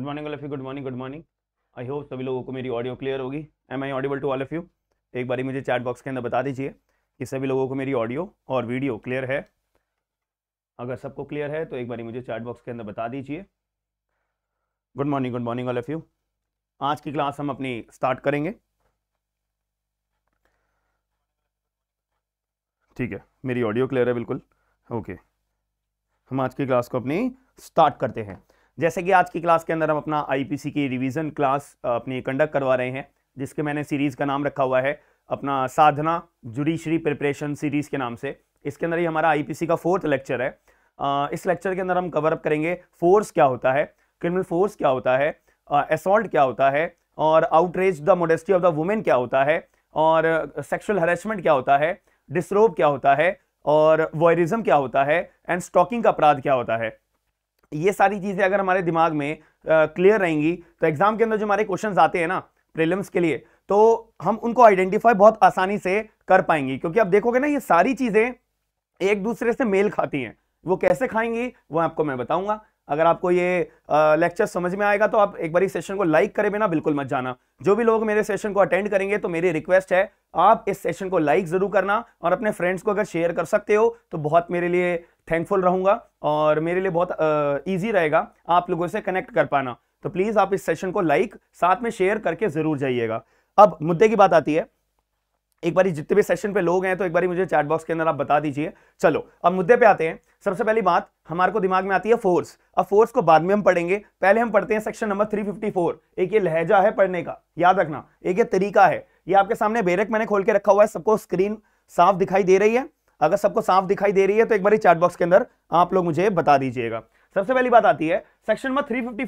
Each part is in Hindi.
Good morning all of you good morning good morning I hope सभी लोगों को मेरी ऑडियो क्लियर होगी am I audible to all of you एक बारी मुझे चैट बॉक्स के अंदर बता दीजिए कि सभी लोगों को मेरी ऑडियो और वीडियो क्लियर है अगर सबको क्लियर है तो एक बारी मुझे चैट बॉक्स के अंदर बता दीजिए good morning good morning all of you आज की क्लास हम अपनी स्टार्ट करेंगे ठीक है मेरी ऑडियो क्लियर है बिल्कुल ओके हम आज की क्लास को अपनी स्टार्ट करते हैं जैसे कि आज की क्लास के अंदर हम अपना आईपीसी की रिवीजन क्लास अपनी कंडक्ट करवा रहे हैं जिसके मैंने सीरीज़ का नाम रखा हुआ है अपना साधना जुडिशरी प्रिपरेशन सीरीज़ के नाम से इसके अंदर ही हमारा आईपीसी का फोर्थ लेक्चर है इस लेक्चर के अंदर हम कवर अप करेंगे फोर्स क्या होता है क्रिमिनल फोर्स क्या होता है असोल्ट क्या होता है और outrage the modesty of the women क्या होता है और सेक्शुअल हरेसमेंट क्या होता है डिसरोब क्या होता है और वॉयरिज्म क्या होता है एंड स्टॉकिंग का अपराध क्या होता है ये सारी चीज़ें अगर हमारे दिमाग में क्लियर uh, रहेंगी तो एग्ज़ाम के अंदर जो हमारे क्वेश्चन आते हैं ना प्रीलिम्स के लिए तो हम उनको आइडेंटिफाई बहुत आसानी से कर पाएंगे क्योंकि आप देखोगे ना ये सारी चीज़ें एक दूसरे से मेल खाती हैं वो कैसे खाएंगी वो आपको मैं बताऊंगा अगर आपको ये लेक्चर समझ में आएगा तो आप एक बार सेशन को लाइक करें बिना बिल्कुल मत जाना जो भी लोग मेरे सेशन को अटेंड करेंगे तो मेरी रिक्वेस्ट है आप इस सेशन को लाइक ज़रूर करना और अपने फ्रेंड्स को अगर शेयर कर सकते हो तो बहुत मेरे लिए थैंकफुल रहूंगा और मेरे लिए बहुत ईजी रहेगा आप लोगों से कनेक्ट कर पाना तो प्लीज़ आप इस सेशन को लाइक साथ में शेयर करके ज़रूर जाइएगा अब मुद्दे की बात आती है एक बार जितने भी सेशन पे लोग हैं तो एक बार मुझे चैट बॉक्स के अंदर आप बता दीजिए चलो अब मुद्दे पे आते हैं सबसे पहली बात हमारे को दिमाग में आती है फोर्स अब फोर्स को बाद में हम पढ़ेंगे पहले हम पढ़ते हैं सेक्शन नंबर 354 एक ये लहजा है पढ़ने का याद रखना एक ये तरीका है ये आपके सामने बेरक मैंने खोल के रखा हुआ है सबको स्क्रीन साफ दिखाई दे रही है अगर सबको साफ दिखाई दे रही है तो एक बार चार्ट बॉक्स के अंदर आप लोग मुझे बता दीजिएगा सबसे पहली बात आती है सेक्शन नंबर थ्री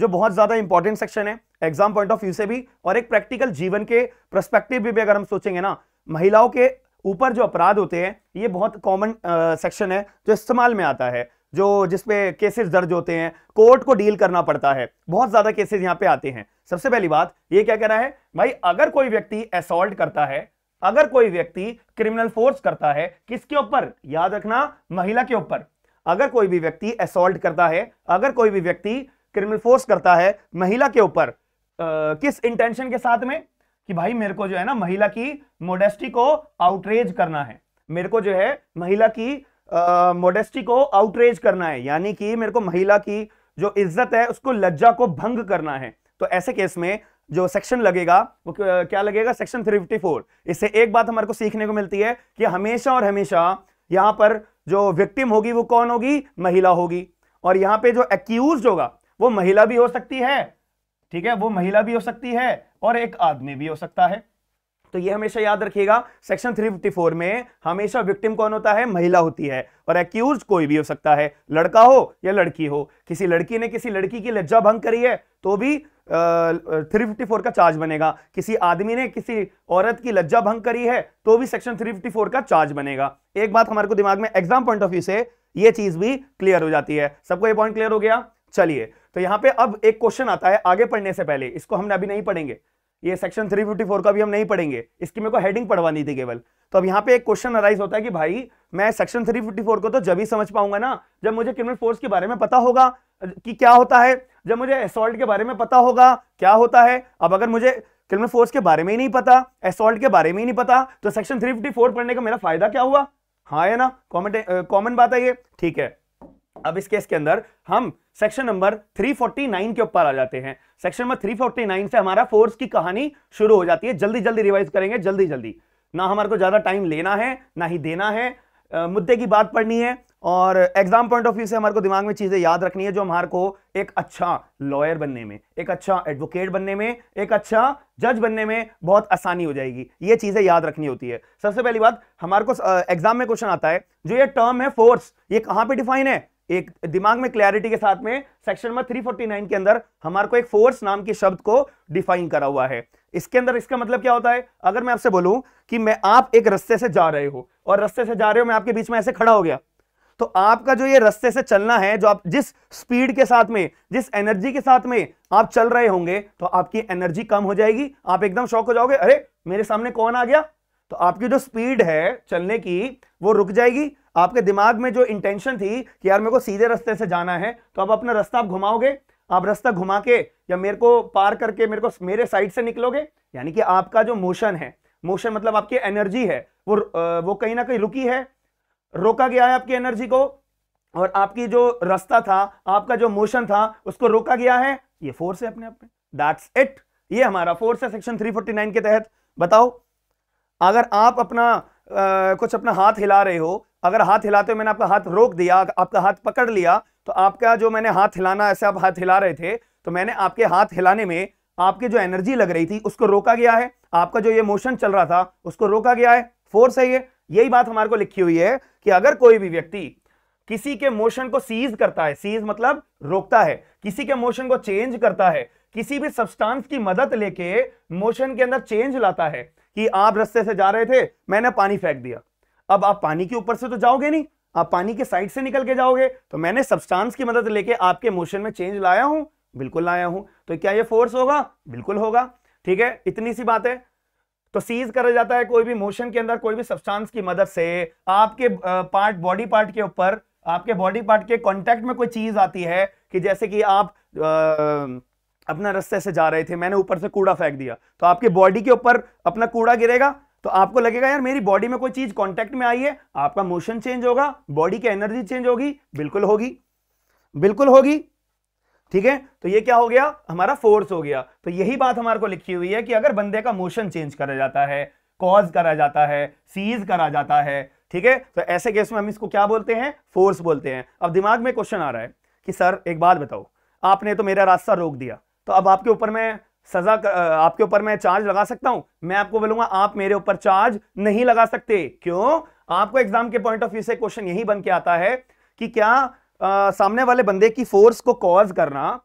जो बहुत ज्यादा इंपॉर्टेंट सेक्शन है एग्जाम पॉइंट ऑफ व्यू से भी और एक प्रैक्टिकल जीवन के प्रस्पेक्टिव भी, अगर हम सोचेंगे ना महिलाओं के ऊपर जो अपराध होते हैं ये बहुत कॉमन सेक्शन uh, है जो इस्तेमाल में आता है जो जिसपे केसेस दर्ज होते हैं कोर्ट को डील करना पड़ता है बहुत ज्यादा केसेस यहां पे आते हैं सबसे पहली बात ये क्या कहना है भाई अगर कोई व्यक्ति असोल्ट करता है अगर कोई व्यक्ति क्रिमिनल फोर्स करता है किसके ऊपर याद रखना महिला के ऊपर अगर कोई भी व्यक्ति असोल्ट करता है अगर कोई भी व्यक्ति क्रिमिनल फोर्स करता है महिला के ऊपर किस इंटेंशन के साथ में कि भाई मेरे को जो है ना महिला की मोडेस्टी को आउटरेज करना है मेरे को जो है महिला की मोडेस्टी को आउटरेज करना है यानी कि मेरे को महिला की जो इज्जत है उसको लज्जा को भंग करना है तो ऐसे केस में जो सेक्शन लगेगा वो क्या लगेगा सेक्शन 354 इससे एक बात हमारे को सीखने को मिलती है कि हमेशा और हमेशा यहां पर जो विक्टिम होगी वो कौन होगी महिला होगी और यहां पे जो एक्यूज होगा वो महिला भी हो सकती है ठीक है वो महिला भी हो सकती है और एक आदमी भी हो सकता है तो ये हमेशा याद रखिएगा सेक्शन 354 में हमेशा विक्टिम कौन होता है महिला होती है और एक्यूज कोई भी हो सकता है लड़का हो या लड़की हो किसी लड़की ने किसी लड़की की लज्जा भंग करी है तो भी थ्री फिफ्टी फोर का चार्ज बनेगा किसी आदमी ने किसी औरत की लज्जा भंग करी है तो भी सेक्शन थ्री फिफ्टी फोर का चार्ज बनेगा एक बात हमारे को दिमाग में एग्जाम पॉइंट ऑफ व्यू से यह चीज भी क्लियर हो जाती है सबको ये पॉइंट क्लियर हो गया चलिए तो यहां पे अब एक क्वेश्चन आता है आगे पढ़ने से पहले इसको हमने अभी नहीं पढ़ेंगे ये सेक्शन 354 का भी हम नहीं पढ़ेंगे इसकी मेरे को हेडिंग पढ़वानी थी केवल तो अब यहाँ पे एक क्वेश्चन अराइज होता है कि भाई मैं सेक्शन 354 को तो जब ही समझ पाऊंगा ना जब मुझे क्रिमिनल फोर्स के बारे में पता होगा कि क्या होता है जब मुझे असोल्ट के बारे में पता होगा क्या होता है अब अगर मुझे क्रिमिनल फोर्स के बारे में ही नहीं पता असोल्ट के बारे में ही नहीं पता तो सेक्शन थ्री पढ़ने का मेरा फायदा क्या हुआ हाँ है ना कॉमन कॉमन बात है ये ठीक है अब इस केस के अंदर हम सेक्शन नंबर 349 के ऊपर आ जाते हैं सेक्शन नंबर 349 से हमारा फोर्स की कहानी शुरू हो जाती है जल्दी जल्दी रिवाइज करेंगे जल्दी जल्दी ना हमारे को ज्यादा टाइम लेना है ना ही देना है आ, मुद्दे की बात पढ़नी है और एग्जाम पॉइंट ऑफ व्यू से हमारे को दिमाग में चीजें याद रखनी है जो हमारे को एक अच्छा लॉयर बनने में एक अच्छा एडवोकेट बनने में एक अच्छा जज बनने में बहुत आसानी हो जाएगी ये चीजें याद रखनी होती है सबसे पहली बात हमारे को एग्जाम में क्वेश्चन आता है जो ये टर्म है फोर्स ये कहां पे डिफाइन है एक दिमाग में क्लैरिटी के साथ में सेक्शन नंबर 349 के अंदर हमारे को एक फोर्स नाम के शब्द को डिफाइन करा हुआ है इसके अंदर इसका मतलब क्या होता है अगर मैं आपसे बोलूं कि मैं आप एक रस्ते से जा रहे हो और रस्ते से जा रहे हो मैं आपके बीच में ऐसे खड़ा हो गया तो आपका जो ये रस्ते से चलना है जो आप जिस स्पीड के साथ में जिस एनर्जी के साथ में आप चल रहे होंगे तो आपकी एनर्जी कम हो जाएगी आप एकदम शौक हो जाओगे अरे मेरे सामने कौन आ गया तो आपकी जो स्पीड है चलने की वो रुक जाएगी आपके दिमाग में जो इंटेंशन थी कि यार मेरे को सीधे रास्ते से जाना है तो अब अपना रास्ता आप घुमाओगे आप रास्ता घुमा के या मेरे को पार करके मेरे को मेरे साइड से निकलोगे यानी कि आपका जो मोशन है मोशन मतलब आपकी एनर्जी है वो वो कहीं ना कहीं रुकी है रोका गया है आपकी एनर्जी को और आपकी जो रास्ता था आपका जो मोशन था उसको रोका गया है ये फोर्स है अपने आप में दैट्स इट ये हमारा फोर्स है सेक्शन 349 के तहत बताओ अगर आप अपना कुछ अपना हाथ हिला रहे हो अगर हाथ हिलाते हो मैंने आपका हाथ रोक दिया आपका हाथ पकड़ लिया तो आपका जो मैंने हाथ हिलाना ऐसे आप हाथ हिला रहे थे तो मैंने आपके हाथ हिलाने में आपकी जो एनर्जी लग रही थी उसको रोका गया है आपका जो ये मोशन चल रहा था उसको रोका गया है फोर्स है ये यही बात हमारे को लिखी हुई है कि अगर कोई भी व्यक्ति किसी के मोशन को सीज करता है सीज मतलब रोकता है किसी के मोशन को चेंज करता है किसी भी सब्सटेंस की मदद लेके मोशन के अंदर चेंज लाता है कि आप रस्ते से जा रहे थे मैंने पानी फेंक दिया अब आप पानी के ऊपर से तो जाओगे नहीं आप पानी के साइड से निकल के जाओगे तो मैंने सब्सटेंस की मदद लेके आपके मोशन में चेंज लाया हूं बिल्कुल लाया हूं तो क्या ये फोर्स होगा बिल्कुल होगा ठीक है इतनी सी बात है तो सीज करा जाता है कोई भी मोशन के अंदर कोई भी सब्सटांस की मदद से आपके पार्ट बॉडी पार्ट के ऊपर आपके बॉडी पार्ट के कॉन्टेक्ट में कोई चीज आती है कि जैसे कि आप आ, अपना रस्ते से जा रहे थे मैंने ऊपर से कूड़ा फेंक दिया तो आपके बॉडी के ऊपर अपना कूड़ा गिरेगा तो आपको लगेगा यार मेरी बॉडी में कोई चीज कांटेक्ट में आई है आपका मोशन चेंज होगा बॉडी की एनर्जी चेंज होगी बिल्कुल होगी बिल्कुल होगी ठीक है तो ये क्या हो गया हमारा फोर्स हो गया तो यही बात हमारे को लिखी हुई है कि अगर बंदे का मोशन चेंज करा जाता है कॉज करा जाता है सीज करा जाता है ठीक है तो ऐसे केस में हम इसको क्या बोलते हैं फोर्स बोलते हैं अब दिमाग में क्वेश्चन आ रहा है कि सर एक बात बताओ आपने तो मेरा रास्ता रोक दिया तो अब आपके ऊपर मैं सजा आपके ऊपर मैं चार्ज लगा सकता हूं मैं आपको बोलूंगा आप मेरे ऊपर चार्ज नहीं लगा सकते क्यों आपको एग्जाम के पॉइंट ऑफ व्यू से क्वेश्चन यही बन के आता है कि क्या आ, सामने वाले बंदे की फोर्स को कॉज करना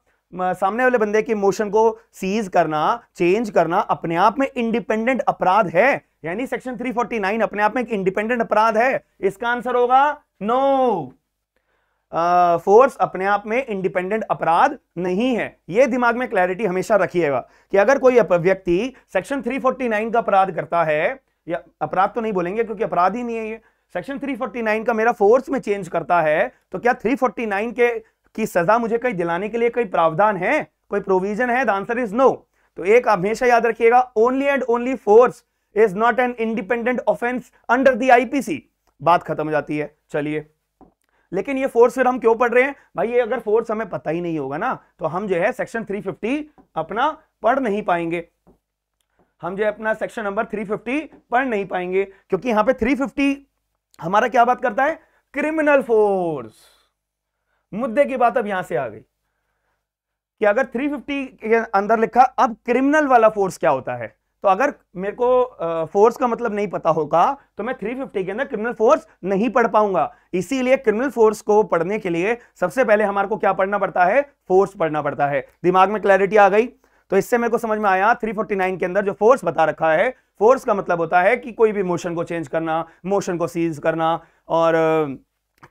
सामने वाले बंदे के मोशन को सीज करना चेंज करना अपने आप में इंडिपेंडेंट अपराध है यानी सेक्शन 349 अपने आप में एक इंडिपेंडेंट अपराध है इसका आंसर होगा नो no! फोर्स अपने आप में इंडिपेंडेंट अपराध नहीं है यह दिमाग में क्लैरिटी हमेशा रखिएगा कि अगर कोई व्यक्ति सेक्शन 349 का अपराध करता है या अपराध तो नहीं बोलेंगे क्योंकि अपराध ही नहीं है ये सेक्शन 349 का मेरा फोर्स में चेंज करता है तो क्या 349 के की सजा मुझे कहीं दिलाने के लिए कोई प्रावधान है कोई प्रोविजन है द आंसर इज नो तो एक हमेशा याद रखिएगा only and only force is not an independent offence under the IPC बात खत्म हो जाती है चलिए लेकिन ये फोर्स फिर हम क्यों पढ़ रहे हैं भाई ये अगर फोर्स हमें पता ही नहीं होगा ना तो हम जो है सेक्शन 350 अपना पढ़ नहीं पाएंगे हम जो है अपना सेक्शन नंबर 350 पढ़ नहीं पाएंगे क्योंकि यहां पे 350 हमारा क्या बात करता है क्रिमिनल फोर्स मुद्दे की बात अब यहां से आ गई कि अगर 350 के अंदर लिखा अब क्रिमिनल वाला फोर्स क्या होता है तो अगर मेरे को फोर्स का मतलब नहीं पता होगा तो मैं 350 के अंदर क्रिमिनल फोर्स नहीं पढ़ पाऊंगा इसीलिए क्रिमिनल फोर्स को पढ़ने के लिए सबसे पहले हमारे को क्या पढ़ना पड़ता है फोर्स पढ़ना पड़ता है दिमाग में क्लैरिटी आ गई तो इससे मेरे को समझ में आया 349 के अंदर जो फोर्स बता रखा है फोर्स का मतलब होता है कि कोई भी मोशन को चेंज करना मोशन को सीज करना और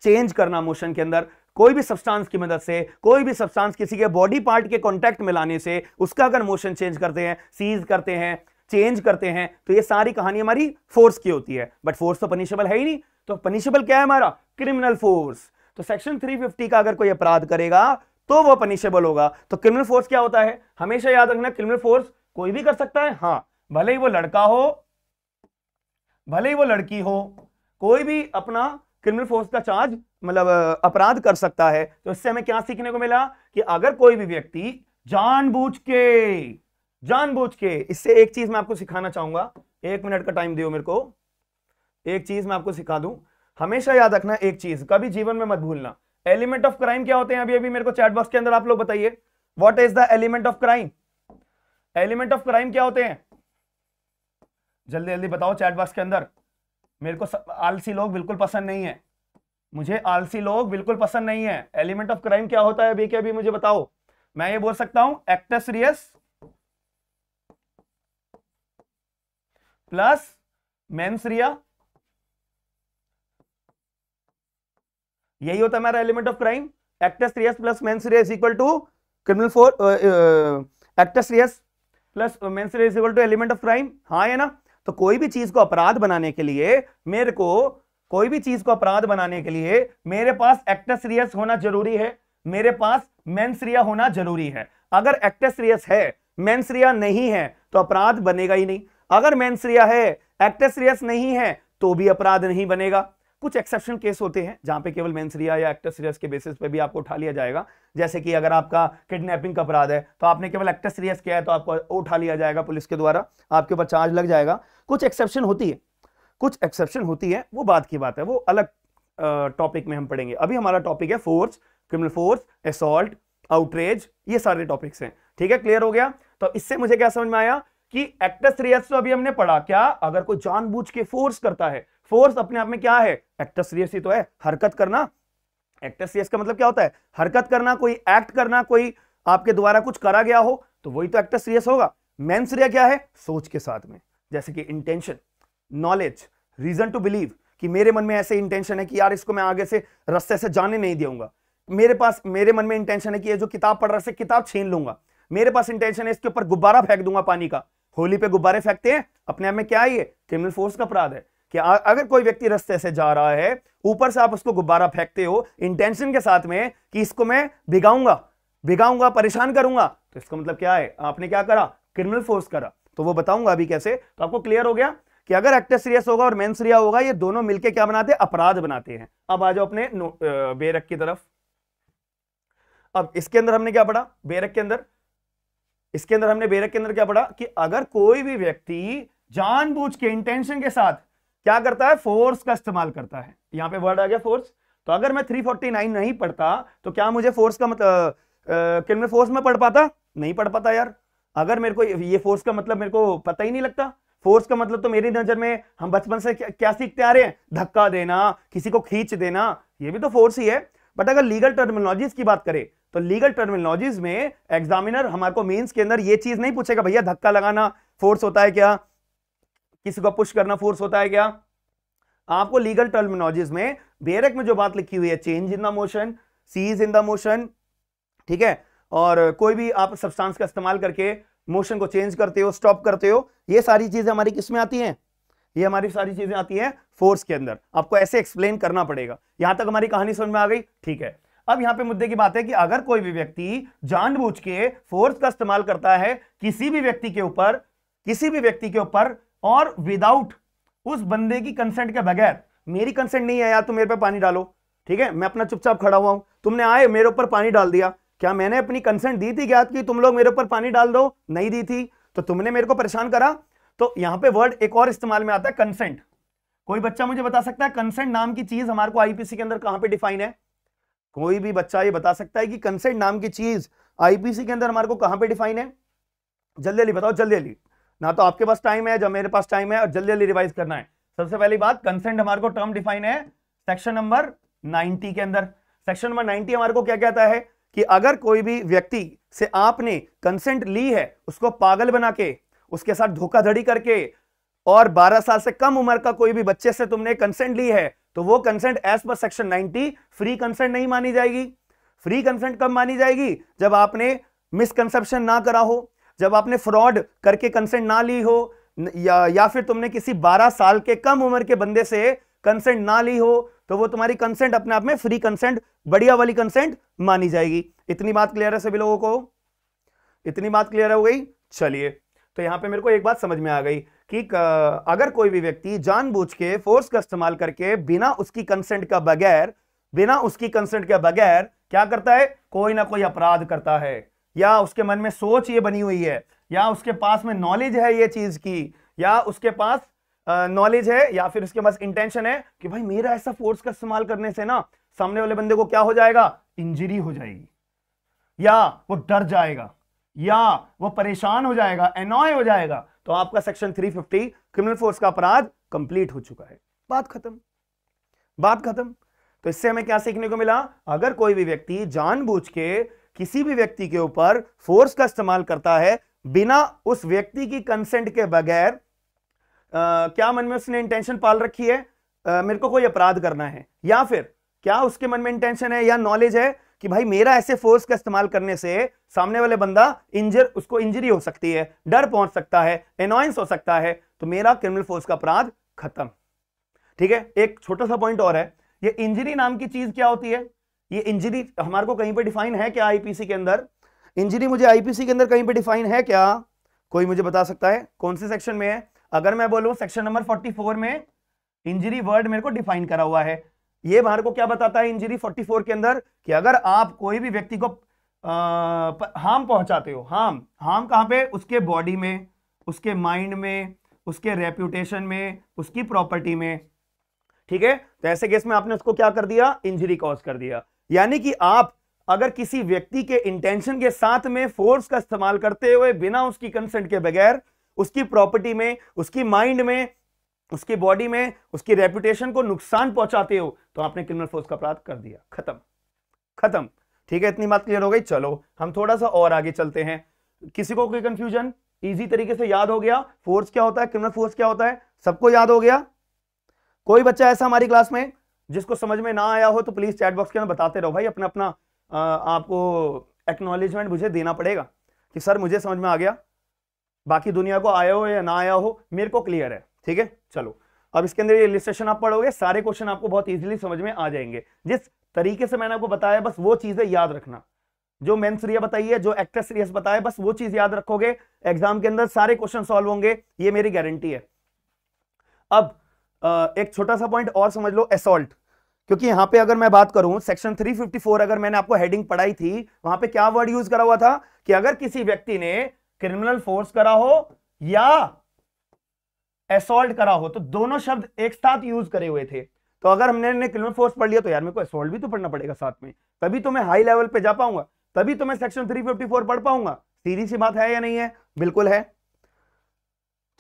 चेंज करना मोशन के अंदर कोई भी सब्सटेंस की मदद से कोई भी सब्सटेंस किसी के बॉडी पार्ट के कॉन्टैक्ट में लाने से उसका अगर मोशन चेंज करते हैं सीज करते हैं चेंज करते हैं तो ये सारी कहानी हमारी फोर्स की होती है बट फोर्स तो पनिशेबल है ही नहीं तो पनिशेबल क्या है हमारा क्रिमिनल फोर्स तो सेक्शन 350 का अगर कोई अपराध करेगा तो वो पनिशेबल होगा तो क्रिमिनल फोर्स क्या होता है हमेशा याद रखना क्रिमिनल फोर्स कोई भी कर सकता है हाँ भले ही वो लड़का हो भले ही वो लड़की हो कोई भी अपना क्रिमिनल फोर्स का चार्ज मतलब अपराध कर सकता है तो इससे हमें क्या सीखने को मिला कि अगर कोई भी व्यक्ति जानबूझ के जानबूझ के इससे एक चीज मैं आपको सिखाना चाहूंगा एक मिनट का टाइम दियो मेरे को एक चीज मैं आपको सिखा दूं हमेशा याद रखना एक चीज कभी जीवन में मत भूलना एलिमेंट ऑफ क्राइम क्या होते हैं अभी अभी मेरे को चैट बॉक्स के अंदर आप लोग बताइए what is the element of crime element of crime क्या होते हैं जल्दी जल्दी बताओ चैट बॉक्स के अंदर मेरे को आलसी लोग बिल्कुल पसंद नहीं है मुझे आलसी लोग बिल्कुल पसंद नहीं है एलिमेंट ऑफ क्राइम क्या होता है अभी के अभी मुझे बताओ मैं ये बोल सकता हूं एक्टेसरियस प्लस मेन्सरिया यही होता है हमारा element of crime actus reus plus mens rea is equal to criminal for actus reus plus mens rea is equal to element of crime हाँ है ना तो कोई भी चीज को अपराध बनाने के लिए मेरे को कोई भी चीज को अपराध बनाने के लिए मेरे पास एक्टस रियस होना जरूरी है मेरे पास मेन्सरिया होना जरूरी है अगर एक्टस रियस है मेन्सरिया नहीं है तो अपराध बनेगा ही नहीं अगर मैं है एक्टर सीरियस नहीं है तो भी अपराध नहीं बनेगा कुछ एक्सेप्शन केस होते हैं जहां पे केवल मेंसरिया या एक्टर सीरियस के बेसिस पे भी आपको उठा लिया जाएगा जैसे कि अगर आपका किडनैपिंग का अपराध है तो आपने केवल एक्टर सीरियस किया है तो आपको उठा लिया जाएगा पुलिस के द्वारा आपके ऊपर चार्ज लग जाएगा कुछ एक्सेप्शन होती है कुछ एक्सेप्शन होती है वो बात की बात है वो अलग टॉपिक में हम पढ़ेंगे अभी हमारा टॉपिक है force criminal force assault outrage ये सारे टॉपिक्स हैं ठीक है क्लियर हो गया तो इससे मुझे क्या समझ में आया कि एक्टस रियस तो अभी हमने पढ़ा क्या अगर कोई जानबूझ के फोर्स करता है फोर्स अपने आप में क्या है एक्टस रियस ही तो है हरकत करना एक्टस रियस का मतलब क्या होता है हरकत करना कोई एक्ट करना कोई आपके द्वारा कुछ करा गया हो तो वही तो एक्टस रियस होगा मेन्स रिया क्या है सोच के साथ में जैसे कि intention knowledge reason to believe कि मेरे मन में ऐसे इंटेंशन है कि यार इसको मैं आगे से रस्ते से जाने नहीं दूंगा मेरे पास मेरे मन में इंटेंशन है कि ये जो किताब पढ़ रहा है किताब छीन लूंगा मेरे पास इंटेंशन है इसके ऊपर गुब्बारा फेंक दूंगा पानी का होली पे गुब्बारे फेंकते हैं अपने आप में क्या है ये क्रिमिनल फोर्स का अपराध है कि अगर कोई व्यक्ति रस्ते से जा रहा है ऊपर से आप उसको गुब्बारा फेंकते हो इंटेंशन के साथ में कि इसको मैं भिगाऊंगा भिगाऊंगा परेशान करूंगा तो इसका मतलब क्या है आपने क्या करा क्रिमिनल फोर्स करा तो वो बताऊंगा अभी कैसे तो आपको क्लियर हो गया कि अगर एक्टर सीरियस होगा और मेन सीरिया होगा ये दोनों मिलकर क्या बनाते हैं अपराध बनाते हैं अब आ जाओ अपने बेरक की तरफ अब इसके अंदर हमने क्या पढ़ा बेरक के अंदर इसके अंदर हमने बेरक के अंदर क्या पढ़ा कि अगर कोई भी व्यक्ति जानबूझ के इंटेंशन के साथ क्या करता है फोर्स का इस्तेमाल करता है यहां पे वर्ड आ गया फोर्स तो अगर मैं 349 नहीं पढ़ता तो क्या मुझे फोर्स का मतलब क्रिमिनल फोर्स में पढ़ पाता नहीं पढ़ पाता यार अगर मेरे को ये फोर्स का मतलब मेरे को पता ही नहीं लगता फोर्स का मतलब तो मेरी नजर में हम बचपन से क्या, क्या सीखते आ रहे हैं धक्का देना किसी को खींच देना ये भी तो फोर्स ही है बट अगर लीगल टर्मिनोलॉजी की बात करें तो लीगल टर्मिनोलॉजीज में एग्जामिनर हमारे को मीन्स के अंदर ये चीज नहीं पूछेगा भैया धक्का लगाना फोर्स होता है क्या किसी को पुश करना फोर्स होता है क्या आपको लीगल टर्मिनोलॉजीज में बेरक में जो बात लिखी हुई है change in the motion cease in the motion ठीक है और कोई भी आप सब्सटेंस का इस्तेमाल करके मोशन को चेंज करते हो स्टॉप करते हो ये सारी चीजें हमारी किस में आती हैं ये हमारी सारी चीजें आती हैं फोर्स के अंदर आपको ऐसे एक्सप्लेन करना पड़ेगा यहां तक हमारी कहानी समझ में आ गई ठीक है अब यहां पे मुद्दे की बात है कि अगर कोई भी व्यक्ति जानबूझ के फोर्स का इस्तेमाल करता है किसी भी व्यक्ति के ऊपर किसी भी व्यक्ति के ऊपर और विदाउट उस बंदे की कंसेंट के बगैर मेरी कंसेंट नहीं है यार तुम मेरे पे पानी डालो ठीक है मैं अपना चुपचाप खड़ा हुआ हूं तुमने आए मेरे ऊपर पानी डाल दिया क्या मैंने अपनी कंसेंट दी थी क्या कि तुम लोग मेरे ऊपर पानी डाल दो नहीं दी थी तो तुमने मेरे को परेशान करा तो यहां पे वर्ड एक और इस्तेमाल में आता है कंसेंट कोई बच्चा मुझे बता सकता है कंसेंट नाम की चीज हमारे को आईपीसी के अंदर कहां पे डिफाइन है कोई भी बच्चा ये बता सकता है कि कंसेंट नाम की चीज आईपीसी के अंदर हमारे को कहां पे डिफाइन है जल्दी जल्दी बताओ जल्दी जल्दी ना तो आपके पास टाइम है जब मेरे पास टाइम है और जल्दी जल्दी रिवाइज करना है सबसे पहली बात कंसेंट हमारे को टर्म डिफाइन है सेक्शन नंबर नाइनटी के अंदर सेक्शन नंबर नाइनटी हमारे को क्या कहता है कि अगर कोई भी व्यक्ति से आपने कंसेंट ली है उसको पागल बना के उसके साथ धोखाधड़ी करके और 12 साल से कम उम्र का कोई भी बच्चे से तुमने कंसेंट ली है तो वो consent as per section 90 free consent नहीं मानी जाएगी फ्री कंसेंट कब मानी जाएगी जब आपने मिसकंसेप्शन ना करा हो जब आपने फ्रॉड करके कंसेंट ना ली हो या, या फिर तुमने किसी 12 साल के कम उम्र के बंदे से कंसेंट ना ली हो तो वो तुम्हारी कंसेंट अपने आप में फ्री कंसेंट बढ़िया वाली कंसेंट मानी जाएगी इतनी बात क्लियर है सभी लोगों को इतनी बात क्लियर हो गई चलिए तो यहां पे मेरे को एक बात समझ में आ गई कि अगर कोई भी व्यक्ति जानबूझ के फोर्स का इस्तेमाल करके बिना उसकी कंसेंट का बगैर बिना उसकी कंसेंट के बगैर क्या करता है कोई ना कोई अपराध करता है या उसके मन में सोच ये बनी हुई है या उसके पास में नॉलेज है ये चीज की या उसके पास नॉलेज है या फिर उसके पास इंटेंशन है कि भाई मेरा ऐसा फोर्स का इस्तेमाल करने से ना सामने वाले बंदे को क्या हो जाएगा इंजरी हो जाएगी या वो डर जाएगा या वो परेशान हो जाएगा एनॉय हो जाएगा तो आपका सेक्शन 350 क्रिमिनल फोर्स का अपराध कंप्लीट हो चुका है बात खत्म बात खत्म तो इससे हमें क्या सीखने को मिला अगर कोई भी व्यक्ति जानबूझ के किसी भी व्यक्ति के ऊपर फोर्स का इस्तेमाल करता है बिना उस व्यक्ति की कंसेंट के बगैर क्या मन में उसने इंटेंशन पाल रखी है आ, मेरे को कोई अपराध करना है या फिर क्या उसके मन में इंटेंशन है या नॉलेज है कि भाई मेरा ऐसे फोर्स का इस्तेमाल करने से सामने वाले बंदा इंजर उसको इंजरी हो सकती है डर पहुंच सकता है एनॉइंस हो सकता है तो मेरा क्रिमिनल फोर्स का अपराध खत्म ठीक है एक छोटा सा पॉइंट और है ये इंजरी नाम की चीज क्या होती है ये इंजरी हमारे को कहीं पर डिफाइन है क्या आईपीसी के अंदर इंजरी मुझे आईपीसी के अंदर कहीं पर डिफाइन है क्या कोई मुझे बता सकता है कौन से सेक्शन में है अगर मैं बोलूं सेक्शन नंबर 44 में इंजरी वर्ड मेरे को डिफाइन करा हुआ है ये बाहर को क्या बताता है इंजरी 44 के अंदर कि अगर आप कोई भी व्यक्ति को हार्म पहुंचाते हो हार्म हार्म कहां पे उसके बॉडी में उसके माइंड में उसके रेप्यूटेशन में उसकी प्रॉपर्टी में ठीक है तो ऐसे केस में आपने उसको क्या कर दिया इंजरी कॉज कर दिया यानी कि आप अगर किसी व्यक्ति के इंटेंशन के साथ में फोर्स का इस्तेमाल करते हुए बिना उसकी कंसेंट के बगैर उसकी प्रॉपर्टी में उसकी माइंड में उसकी बॉडी में उसकी रेपुटेशन को नुकसान पहुंचाते हो तो आपने क्रिमिनल फोर्स का अपराध कर दिया खत्म खत्म ठीक है इतनी बात क्लियर हो गई चलो हम थोड़ा सा और आगे चलते हैं किसी को कोई कंफ्यूजन इजी तरीके से याद हो गया फोर्स क्या होता है क्रिमिनल फोर्स क्या होता है सबको याद हो गया कोई बच्चा ऐसा हमारी क्लास में जिसको समझ में ना आया हो तो प्लीज चैट बॉक्स के अंदर बताते रहो भाई अपना अपना आपको एक्नोलेजमेंट मुझे देना पड़ेगा कि सर मुझे समझ में आ गया बाकी दुनिया को आया हो या ना आया हो मेरे को क्लियर है ठीक है चलो अब इसके अंदर ये इलिस्ट्रेशन आप पढ़ोगे सारे क्वेश्चन आपको बहुत इजीली समझ में आ जाएंगे जिस तरीके से मैंने आपको बताया बस वो चीजें याद रखना जो मेन सीरिया बताइए जो एक्ट्रेस सीरियस बताया बस वो चीज याद रखोगे एग्जाम के अंदर सारे क्वेश्चन सॉल्व होंगे ये मेरी गारंटी है अब एक छोटा सा पॉइंट और समझ लो एसोल्ट क्योंकि यहां पे अगर मैं बात करूं सेक्शन 354 अगर मैंने आपको हेडिंग पढ़ाई थी वहां पे क्या वर्ड यूज करा हुआ था कि अगर किसी व्यक्ति ने क्रिमिनल फोर्स करा हो या एसोल्ट करा हो तो दोनों शब्द एक साथ यूज करे हुए थे तो अगर हमने क्रिमिनल फोर्स पढ़ लिया तो यार मेरे को एसोल्ट भी तो पढ़ना पड़ेगा साथ में तभी तो मैं हाई लेवल पे जा पाऊंगा तभी तो मैं सेक्शन 354 पढ़ पाऊंगा सीधी सी बात है या नहीं है बिल्कुल है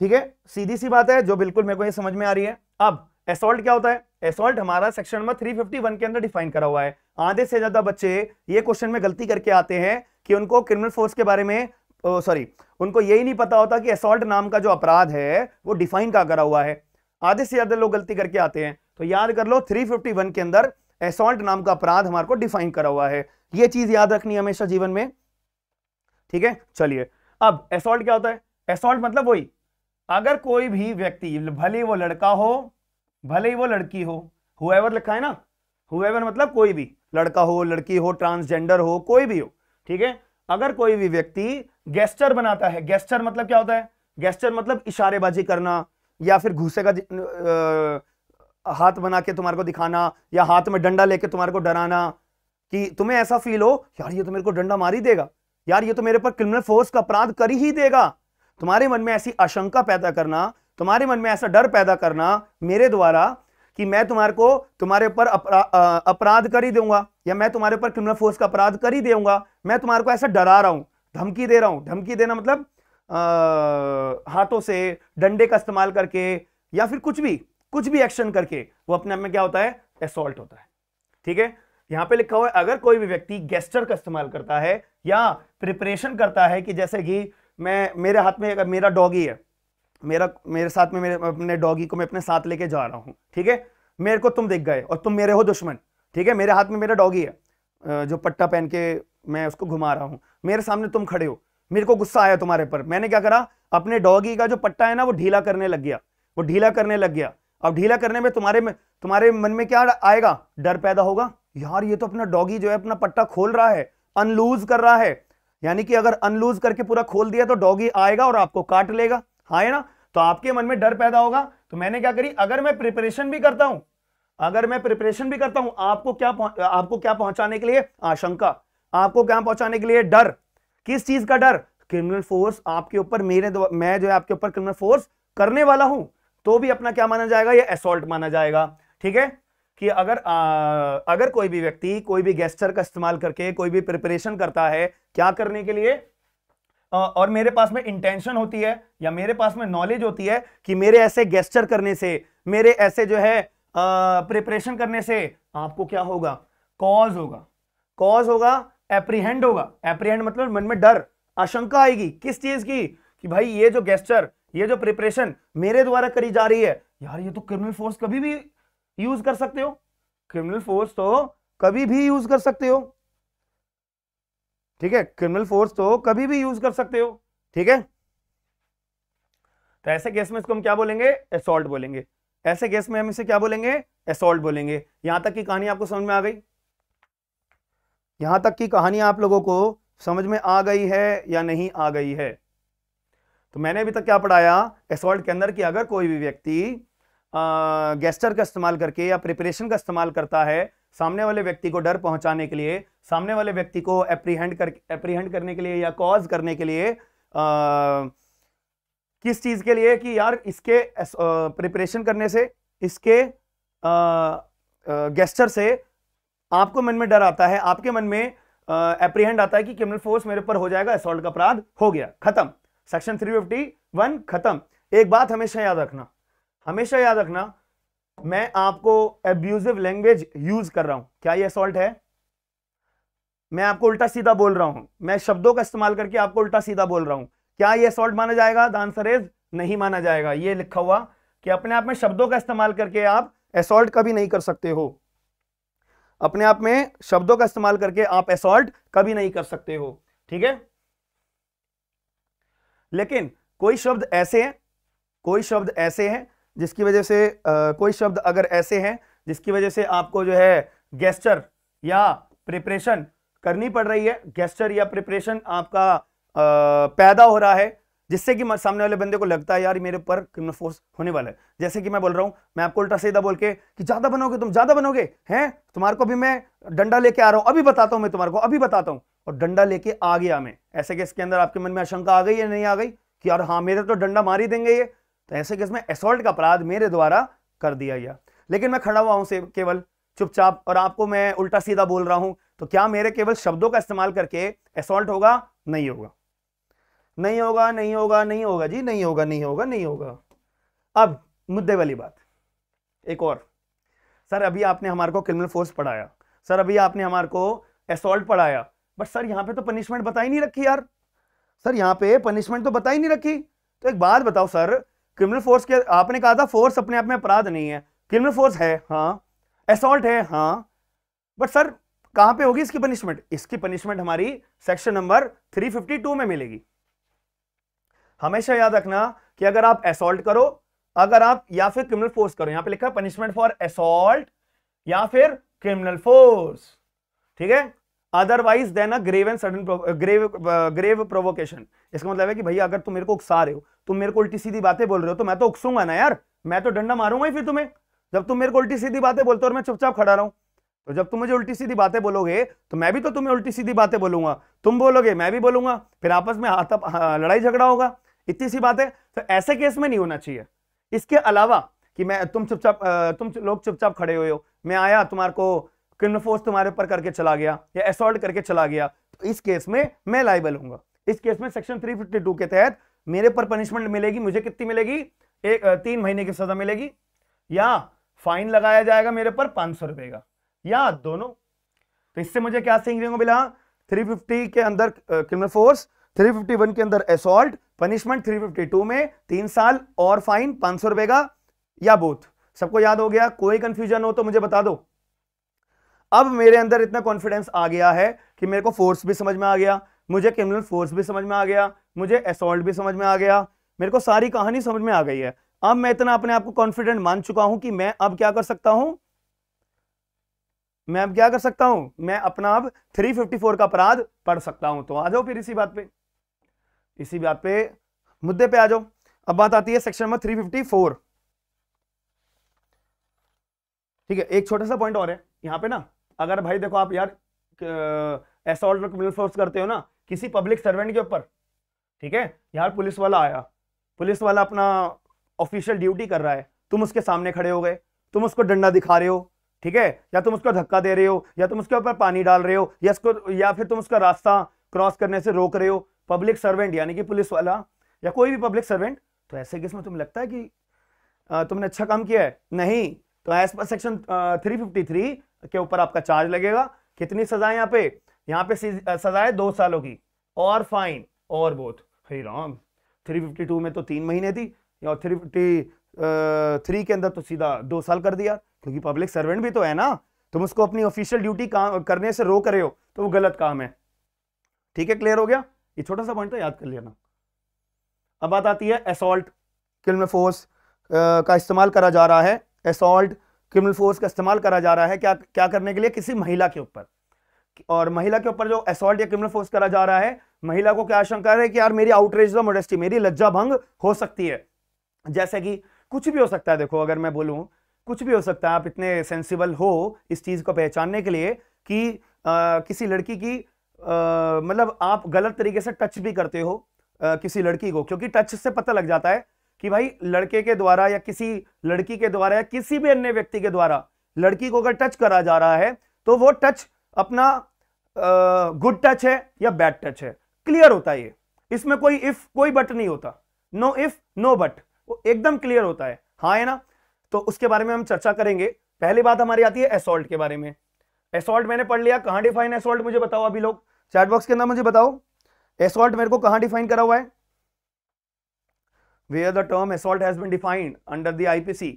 ठीक है सीधी सी बात है जो बिल्कुल मेरे को ये समझ में आ रही है अब एसोल्ट क्या होता है एसोल्ट हमारा सेक्शन नंबर 351 के अंदर डिफाइन करा हुआ है आधे से ज्यादा बच्चे ये क्वेश्चन में गलती करके आते हैं कि उनको क्रिमिनल फोर्स के बारे में सॉरी उनको यही नहीं पता होता कि असोल्ट नाम का जो अपराध है वो डिफाइन का करा हुआ है आधे से ज़्यादा लोग गलती करके आते हैं तो याद कर लो 351 के अंदर असॉल्ट नाम का अपराध हमारे को डिफाइन करा हुआ है ये चीज़ याद रखनी है हमेशा जीवन में ठीक है चलिए अब असॉल्ट क्या होता है असोल्ट मतलब वही अगर कोई भी व्यक्ति भले वो लड़का हो भले ही वो लड़की हो हुएवर लिखा है ना हुएवर मतलब कोई भी लड़का हो लड़की हो ट्रांसजेंडर हो कोई भी हो ठीक है अगर कोई भी व्यक्ति गेस्टर बनाता है गेस्टर मतलब क्या होता है गेस्टर मतलब इशारेबाजी करना या फिर घूसे का आ, हाथ बना के तुम्हारे को दिखाना या हाथ में डंडा लेके तुम्हारे को डराना कि तुम्हें ऐसा फील हो यार ये तो मेरे को डंडा मार ही देगा यार ये तो मेरे पर क्रिमिनल फोर्स का अपराध कर ही देगा तुम्हारे मन में ऐसी आशंका पैदा करना तुम्हारे मन में ऐसा डर पैदा करना मेरे द्वारा कि मैं तुम्हारे को तुम्हारे ऊपर अपराध कर ही दूंगा या मैं तुम्हारे ऊपर क्रिमिनल फोर्स का अपराध कर ही दूंगा मैं तुम्हारे को ऐसा डरा रहा हूं धमकी दे रहा हूं धमकी देना मतलब आ, हाथों से डंडे का इस्तेमाल करके या फिर कुछ भी कुछ भी एक्शन करके वो अपने आप में क्या होता है एसोल्ट होता है ठीक है यहां पे लिखा हुआ है अगर कोई भी व्यक्ति गेस्टर का इस्तेमाल करता है या प्रिपरेशन करता है कि जैसे कि मैं मेरे हाथ में अगर मेरा डॉगी है मेरा मेरे साथ में मेरे अपने डॉगी को मैं अपने साथ लेके जा रहा हूँ ठीक है मेरे को तुम दिख गए और तुम मेरे हो दुश्मन ठीक है मेरे हाथ में मेरा डॉगी है जो पट्टा पहन के मैं उसको घुमा रहा हूँ मेरे सामने तुम खड़े हो मेरे को गुस्सा आया तुम्हारे पर मैंने क्या करा अपने डॉगी का जो पट्टा है ना वो ढीला करने लग गया वो ढीला करने लग गया अब ढीला करने में तुम्हारे में तुम्हारे मन में क्या आएगा डर पैदा होगा यार ये तो अपना डॉगी जो है अपना पट्टा खोल रहा है अनलूज कर रहा है यानी कि अगर अनलूज करके पूरा खोल दिया तो डॉगी आएगा और आपको काट लेगा हाँ है ना तो आपके मन में डर पैदा होगा तो मैंने क्या करी अगर मैं प्रिपरेशन भी करता हूं अगर मैं प्रिपरेशन भी करता हूं आपको क्या आपको क्या पहुंचाने के लिए आशंका आपको क्या पहुंचाने के लिए डर किस चीज का डर क्रिमिनल फोर्स आपके ऊपर मेरे मैं जो है आपके ऊपर क्रिमिनल फोर्स करने वाला हूं तो भी अपना क्या माना जाएगा ये असोल्ट माना जाएगा ठीक है कि अगर आ, अगर कोई भी व्यक्ति कोई भी गेस्टर का इस्तेमाल करके कोई भी प्रिपरेशन करता है क्या करने के लिए आ, और मेरे पास में इंटेंशन होती है या मेरे पास में नॉलेज होती है कि मेरे ऐसे गेस्टर करने से मेरे ऐसे जो है प्रिपरेशन करने से आपको क्या होगा कॉज होगा कॉज होगा एप्रीहेंड होगा एप्रीहेंड मतलब मन में डर आशंका आएगी किस चीज की कि भाई ये जो गेस्टर ये जो प्रिपरेशन मेरे द्वारा करी जा रही है यार ये तो क्रिमिनल फोर्स कभी भी यूज कर सकते हो क्रिमिनल फोर्स तो कभी भी यूज कर सकते हो ठीक है क्रिमिनल फोर्स तो कभी भी यूज कर सकते हो ठीक है तो ऐसे केस में इसको हम क्या बोलेंगे असोल्ट बोलेंगे ऐसे केस में हम इसे क्या बोलेंगे असोल्ट बोलेंगे यहां तक की कहानी आपको समझ में आ गई यहां तक की कहानी आप लोगों को समझ में आ गई है या नहीं आ गई है तो मैंने अभी तक क्या पढ़ाया एसॉल्ट के अंदर कि अगर कोई भी व्यक्ति गेस्टर का इस्तेमाल करके या प्रिपरेशन का इस्तेमाल करता है सामने वाले व्यक्ति को डर पहुंचाने के लिए सामने वाले व्यक्ति को एप्रीहेंड कर एप्रीहेंड करने के लिए या कॉज करने के लिए आ, किस चीज़ के लिए कि यार इसके प्रिपरेशन करने से इसके आ, आ, गेस्टर से आपको मन में डर आता है आपके मन में एप्रीहेंड आता है कि क्रिमिनल फोर्स मेरे पर हो जाएगा असोल्ट का अपराध हो गया खत्म सेक्शन थ्री फिफ्टी वन खत्म एक बात हमेशा याद रखना हमेशा याद रखना मैं आपको एब्यूजिव लैंग्वेज यूज कर रहा हूं क्या ये असोल्ट है मैं आपको उल्टा सीधा बोल रहा हूं मैं शब्दों का इस्तेमाल करके आपको उल्टा सीधा बोल रहा हूं क्या ये असोल्ट माना जाएगा द आंसर इज नहीं माना जाएगा ये लिखा हुआ कि अपने आप में शब्दों का इस्तेमाल करके आप असोल्ट कभी नहीं कर सकते हो अपने आप में शब्दों का इस्तेमाल करके आप एसॉल्ट कभी नहीं कर सकते हो ठीक है लेकिन कोई शब्द ऐसे हैं कोई शब्द ऐसे हैं जिसकी वजह से आ, कोई शब्द अगर ऐसे हैं जिसकी वजह से आपको जो है गेस्टर या प्रिपरेशन करनी पड़ रही है गेस्टर या प्रिपरेशन आपका आ, पैदा हो रहा है जिससे कि सामने वाले बंदे को लगता है यार मेरे पर क्रिमिनल फोर्स होने वाला है जैसे कि मैं बोल रहा हूँ मैं आपको उल्टा सीधा बोल के कि ज़्यादा बनोगे तुम ज़्यादा बनोगे हैं तुम्हारे को अभी मैं डंडा लेके आ रहा हूं अभी बताता हूँ मैं तुम्हारे को अभी बताता हूं और डंडा लेके आ गया मैं ऐसे केस के अंदर आपके मन में आशंका आ गई या नहीं आ गई कि यार हाँ मेरे तो डंडा मार ही देंगे ये तो ऐसे केस में असोल्ट का अपराध मेरे द्वारा कर दिया गया लेकिन मैं खड़ा हुआ हूँ केवल चुपचाप और आपको मैं उल्टा सीधा बोल रहा हूँ तो क्या मेरे केवल शब्दों का इस्तेमाल करके असोल्ट होगा नहीं होगा नहीं होगा नहीं होगा नहीं होगा जी नहीं होगा नहीं होगा नहीं होगा अब मुद्दे वाली बात एक और सर अभी आपने हमारे को क्रिमिनल फोर्स पढ़ाया सर अभी आपने हमारे को असोल्ट पढ़ाया बट सर यहाँ पे तो पनिशमेंट बताई नहीं रखी यार सर यहाँ पे पनिशमेंट तो बता ही नहीं रखी तो एक बात बताओ सर क्रिमिनल फोर्स के आपने कहा था फोर्स अपने आप में अपराध नहीं है क्रिमिनल फोर्स है हाँ असोल्ट है हाँ बट सर कहां पे होगी इसकी पनिशमेंट इसकी पनिशमेंट हमारी सेक्शन नंबर 352 में मिलेगी हमेशा याद रखना कि अगर आप एसोल्ट करो अगर आप या फिर क्रिमिनल फोर्स करो यहां पे लिखा पनिशमेंट फॉर असोल्ट या फिर क्रिमिनल फोर्स ठीक है otherwise then a grave and sudden grave grave provocation इसका मतलब है कि भैया अगर तुम मेरे को उकसा रहे हो तुम मेरे को उल्टी सीधी बातें बोल रहे हो तो मैं तो उकसूंगा ना यार मैं तो डंडा मारूंगा ही फिर तुम्हें जब तुम मेरे को उल्टी सीधी बातें बोलते हो और मैं चुपचाप खड़ा रहा हूं तो जब तुम मुझे उल्टी सीधी बातें बोलोगे तो मैं भी तो तुम्हें उल्टी सीधी बातें बोलूंगा तुम बोलोगे मैं भी बोलूंगा फिर आपस में हाथ हाँ, लड़ाई झगड़ा होगा इतनी सी बात है तो ऐसे केस में नहीं होना चाहिए इसके अलावा कि मैं तुम चुपचाप तुम लोग चुपचाप खड़े हुए हो मैं आया तुम्हारे को क्रिमिनल फोर्स तुम्हारे ऊपर करके चला गया या असोल्ट करके चला गया तो इस केस में मैं लाइबल हूँ इस केस में सेक्शन 352 के तहत मेरे पर पनिशमेंट मिलेगी मुझे कितनी मिलेगी एक तीन महीने की सजा मिलेगी या फाइन लगाया जाएगा मेरे पर पांच सौ रुपए का या दोनों तो इससे मुझे क्या सीख सीखने को मिला 350 के अंदर क्रिमिनल फोर्स 351 के अंदर एसोल्ट पनिशमेंट 352 में तीन साल और फाइन पांच सौ रुपए का या बोथ सबको याद हो गया कोई कंफ्यूजन हो तो मुझे बता दो अब मेरे अंदर इतना कॉन्फिडेंस आ गया है कि मेरे को फोर्स भी समझ में आ गया मुझे क्रिमिनल फोर्स भी समझ में आ गया मुझे असोल्ट भी समझ में आ गया मेरे को सारी कहानी समझ में आ गई है अब मैं इतना अपने आप को कॉन्फिडेंट मान चुका हूं कि मैं अब क्या कर सकता हूं मैं अब क्या कर सकता हूं मैं अपना अब 354 का अपराध पढ़ सकता हूं तो आ जाओ फिर इसी बात पे इसी बात पे मुद्दे पे आ जाओ अब बात आती है सेक्शन नंबर 354 ठीक है एक छोटा सा पॉइंट और है यहाँ पे ना अगर भाई देखो आप यार ऐसा ऑर्डर क्रिमिनल फोर्स करते हो ना किसी पब्लिक सर्वेंट के ऊपर ठीक है यार पुलिस वाला आया पुलिस वाला अपना ऑफिशियल ड्यूटी कर रहा है तुम उसके सामने खड़े हो गए तुम उसको डंडा दिखा रहे हो ठीक है या तुम उसको धक्का दे रहे हो या तुम उसके ऊपर पानी डाल रहे हो या उसको या फिर तुम उसका रास्ता क्रॉस करने से रोक रहे हो पब्लिक सर्वेंट यानी कि पुलिस वाला या कोई भी पब्लिक सर्वेंट तो ऐसे केस में तुम्हें लगता है कि तुमने अच्छा काम किया है नहीं तो as per section three fifty three के ऊपर आपका चार्ज लगेगा कितनी सजा यहाँ पे यहाँ पे सजा है दो सालों की और फाइन और बोथ हे राम थ्री फिफ्टी टू में तो तीन महीने थी और थ्री फिफ्टी थ्री के अंदर तो सीधा दो साल कर दिया क्योंकि पब्लिक सर्वेंट भी तो है ना तुम उसको अपनी ऑफिशियल ड्यूटी काम करने से रोक रहे हो तो वो गलत काम है ठीक है क्लियर हो गया ये छोटा सा पॉइंट था याद कर लेना अब बात आती है असॉल्ट क्रिमिनल फोर्स का इस्तेमाल करा जा रहा है असॉल्ट क्रिमिनल फोर्स का इस्तेमाल करा जा रहा है क्या क्या करने के लिए किसी महिला के ऊपर और महिला के ऊपर जो असॉल्ट या क्रिमिनल फोर्स करा जा रहा है महिला को क्या आशंका है कि यार मेरी आउटरेज और मोडेस्टी मेरी लज्जा भंग हो सकती है जैसे कि कुछ भी हो सकता है देखो अगर मैं बोलूँ कुछ भी हो सकता है आप इतने सेंसिबल हो इस चीज़ को पहचानने के लिए कि आ, किसी लड़की की मतलब आप गलत तरीके से टच भी करते हो आ, किसी लड़की को क्योंकि टच से पता लग जाता है कि भाई लड़के के द्वारा या किसी लड़की के द्वारा या किसी भी अन्य व्यक्ति के द्वारा लड़की को अगर टच करा जा रहा है तो वो टच अपना गुड टच है या बैड टच है क्लियर होता है ये इसमें कोई इफ कोई बट नहीं होता नो इफ नो बट एकदम क्लियर होता है हाँ है ना तो उसके बारे में हम चर्चा करेंगे पहली बात हमारी आती है एसोल्ट के बारे में एसोल्ट मैंने पढ़ लिया कहां डिफाइन एसोल्ट मुझे बताओ अभी लोग चैट बॉक्स के अंदर मुझे बताओ एसोल्ट मेरे को कहां डिफाइन करा हुआ है where the term assault has been defined under the IPC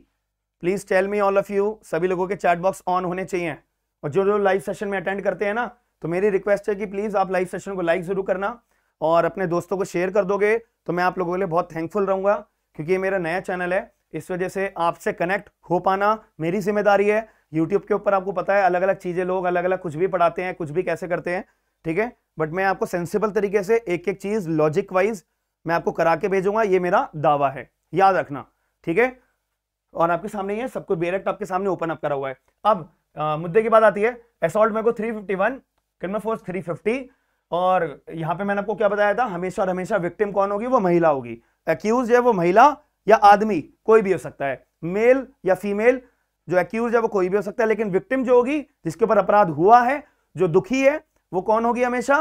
please tell me all of you सभी लोगों के चैट बॉक्स ऑन होने चाहिए और जो जो लाइव सेशन में अटेंड करते हैं ना तो मेरी रिक्वेस्ट है कि प्लीज आप लाइव सेशन को लाइक जरूर करना और अपने दोस्तों को शेयर कर दोगे तो मैं आप लोगों के लिए बहुत थैंकफुल रहूंगा क्योंकि ये मेरा नया चैनल है इस वजह से आपसे कनेक्ट हो पाना मेरी जिम्मेदारी है यूट्यूब के ऊपर आपको पता है अलग अलग चीज़ें लोग अलग अलग कुछ भी पढ़ाते हैं कुछ भी कैसे करते हैं ठीक है बट मैं आपको सेंसिबल तरीके से एक एक चीज लॉजिक वाइज मैं आपको करा के भेजूंगा ये मेरा दावा है याद रखना ठीक है और आपके सामने ये सब कुछ बेरेक्ट आपके सामने ओपन अप करा हुआ है अब आ, मुद्दे की बात आती है एसोल्ट मेरे को 351 कन्मा फोर्स 350 और यहां पे मैंने आपको क्या बताया था हमेशा और हमेशा विक्टिम कौन होगी वो महिला होगी एक्यूज है वो महिला या आदमी कोई भी हो सकता है मेल या फीमेल जो एक्यूज है वो कोई भी हो सकता है लेकिन विक्टिम जो होगी जिसके ऊपर अपराध हुआ है जो दुखी है वो कौन होगी हमेशा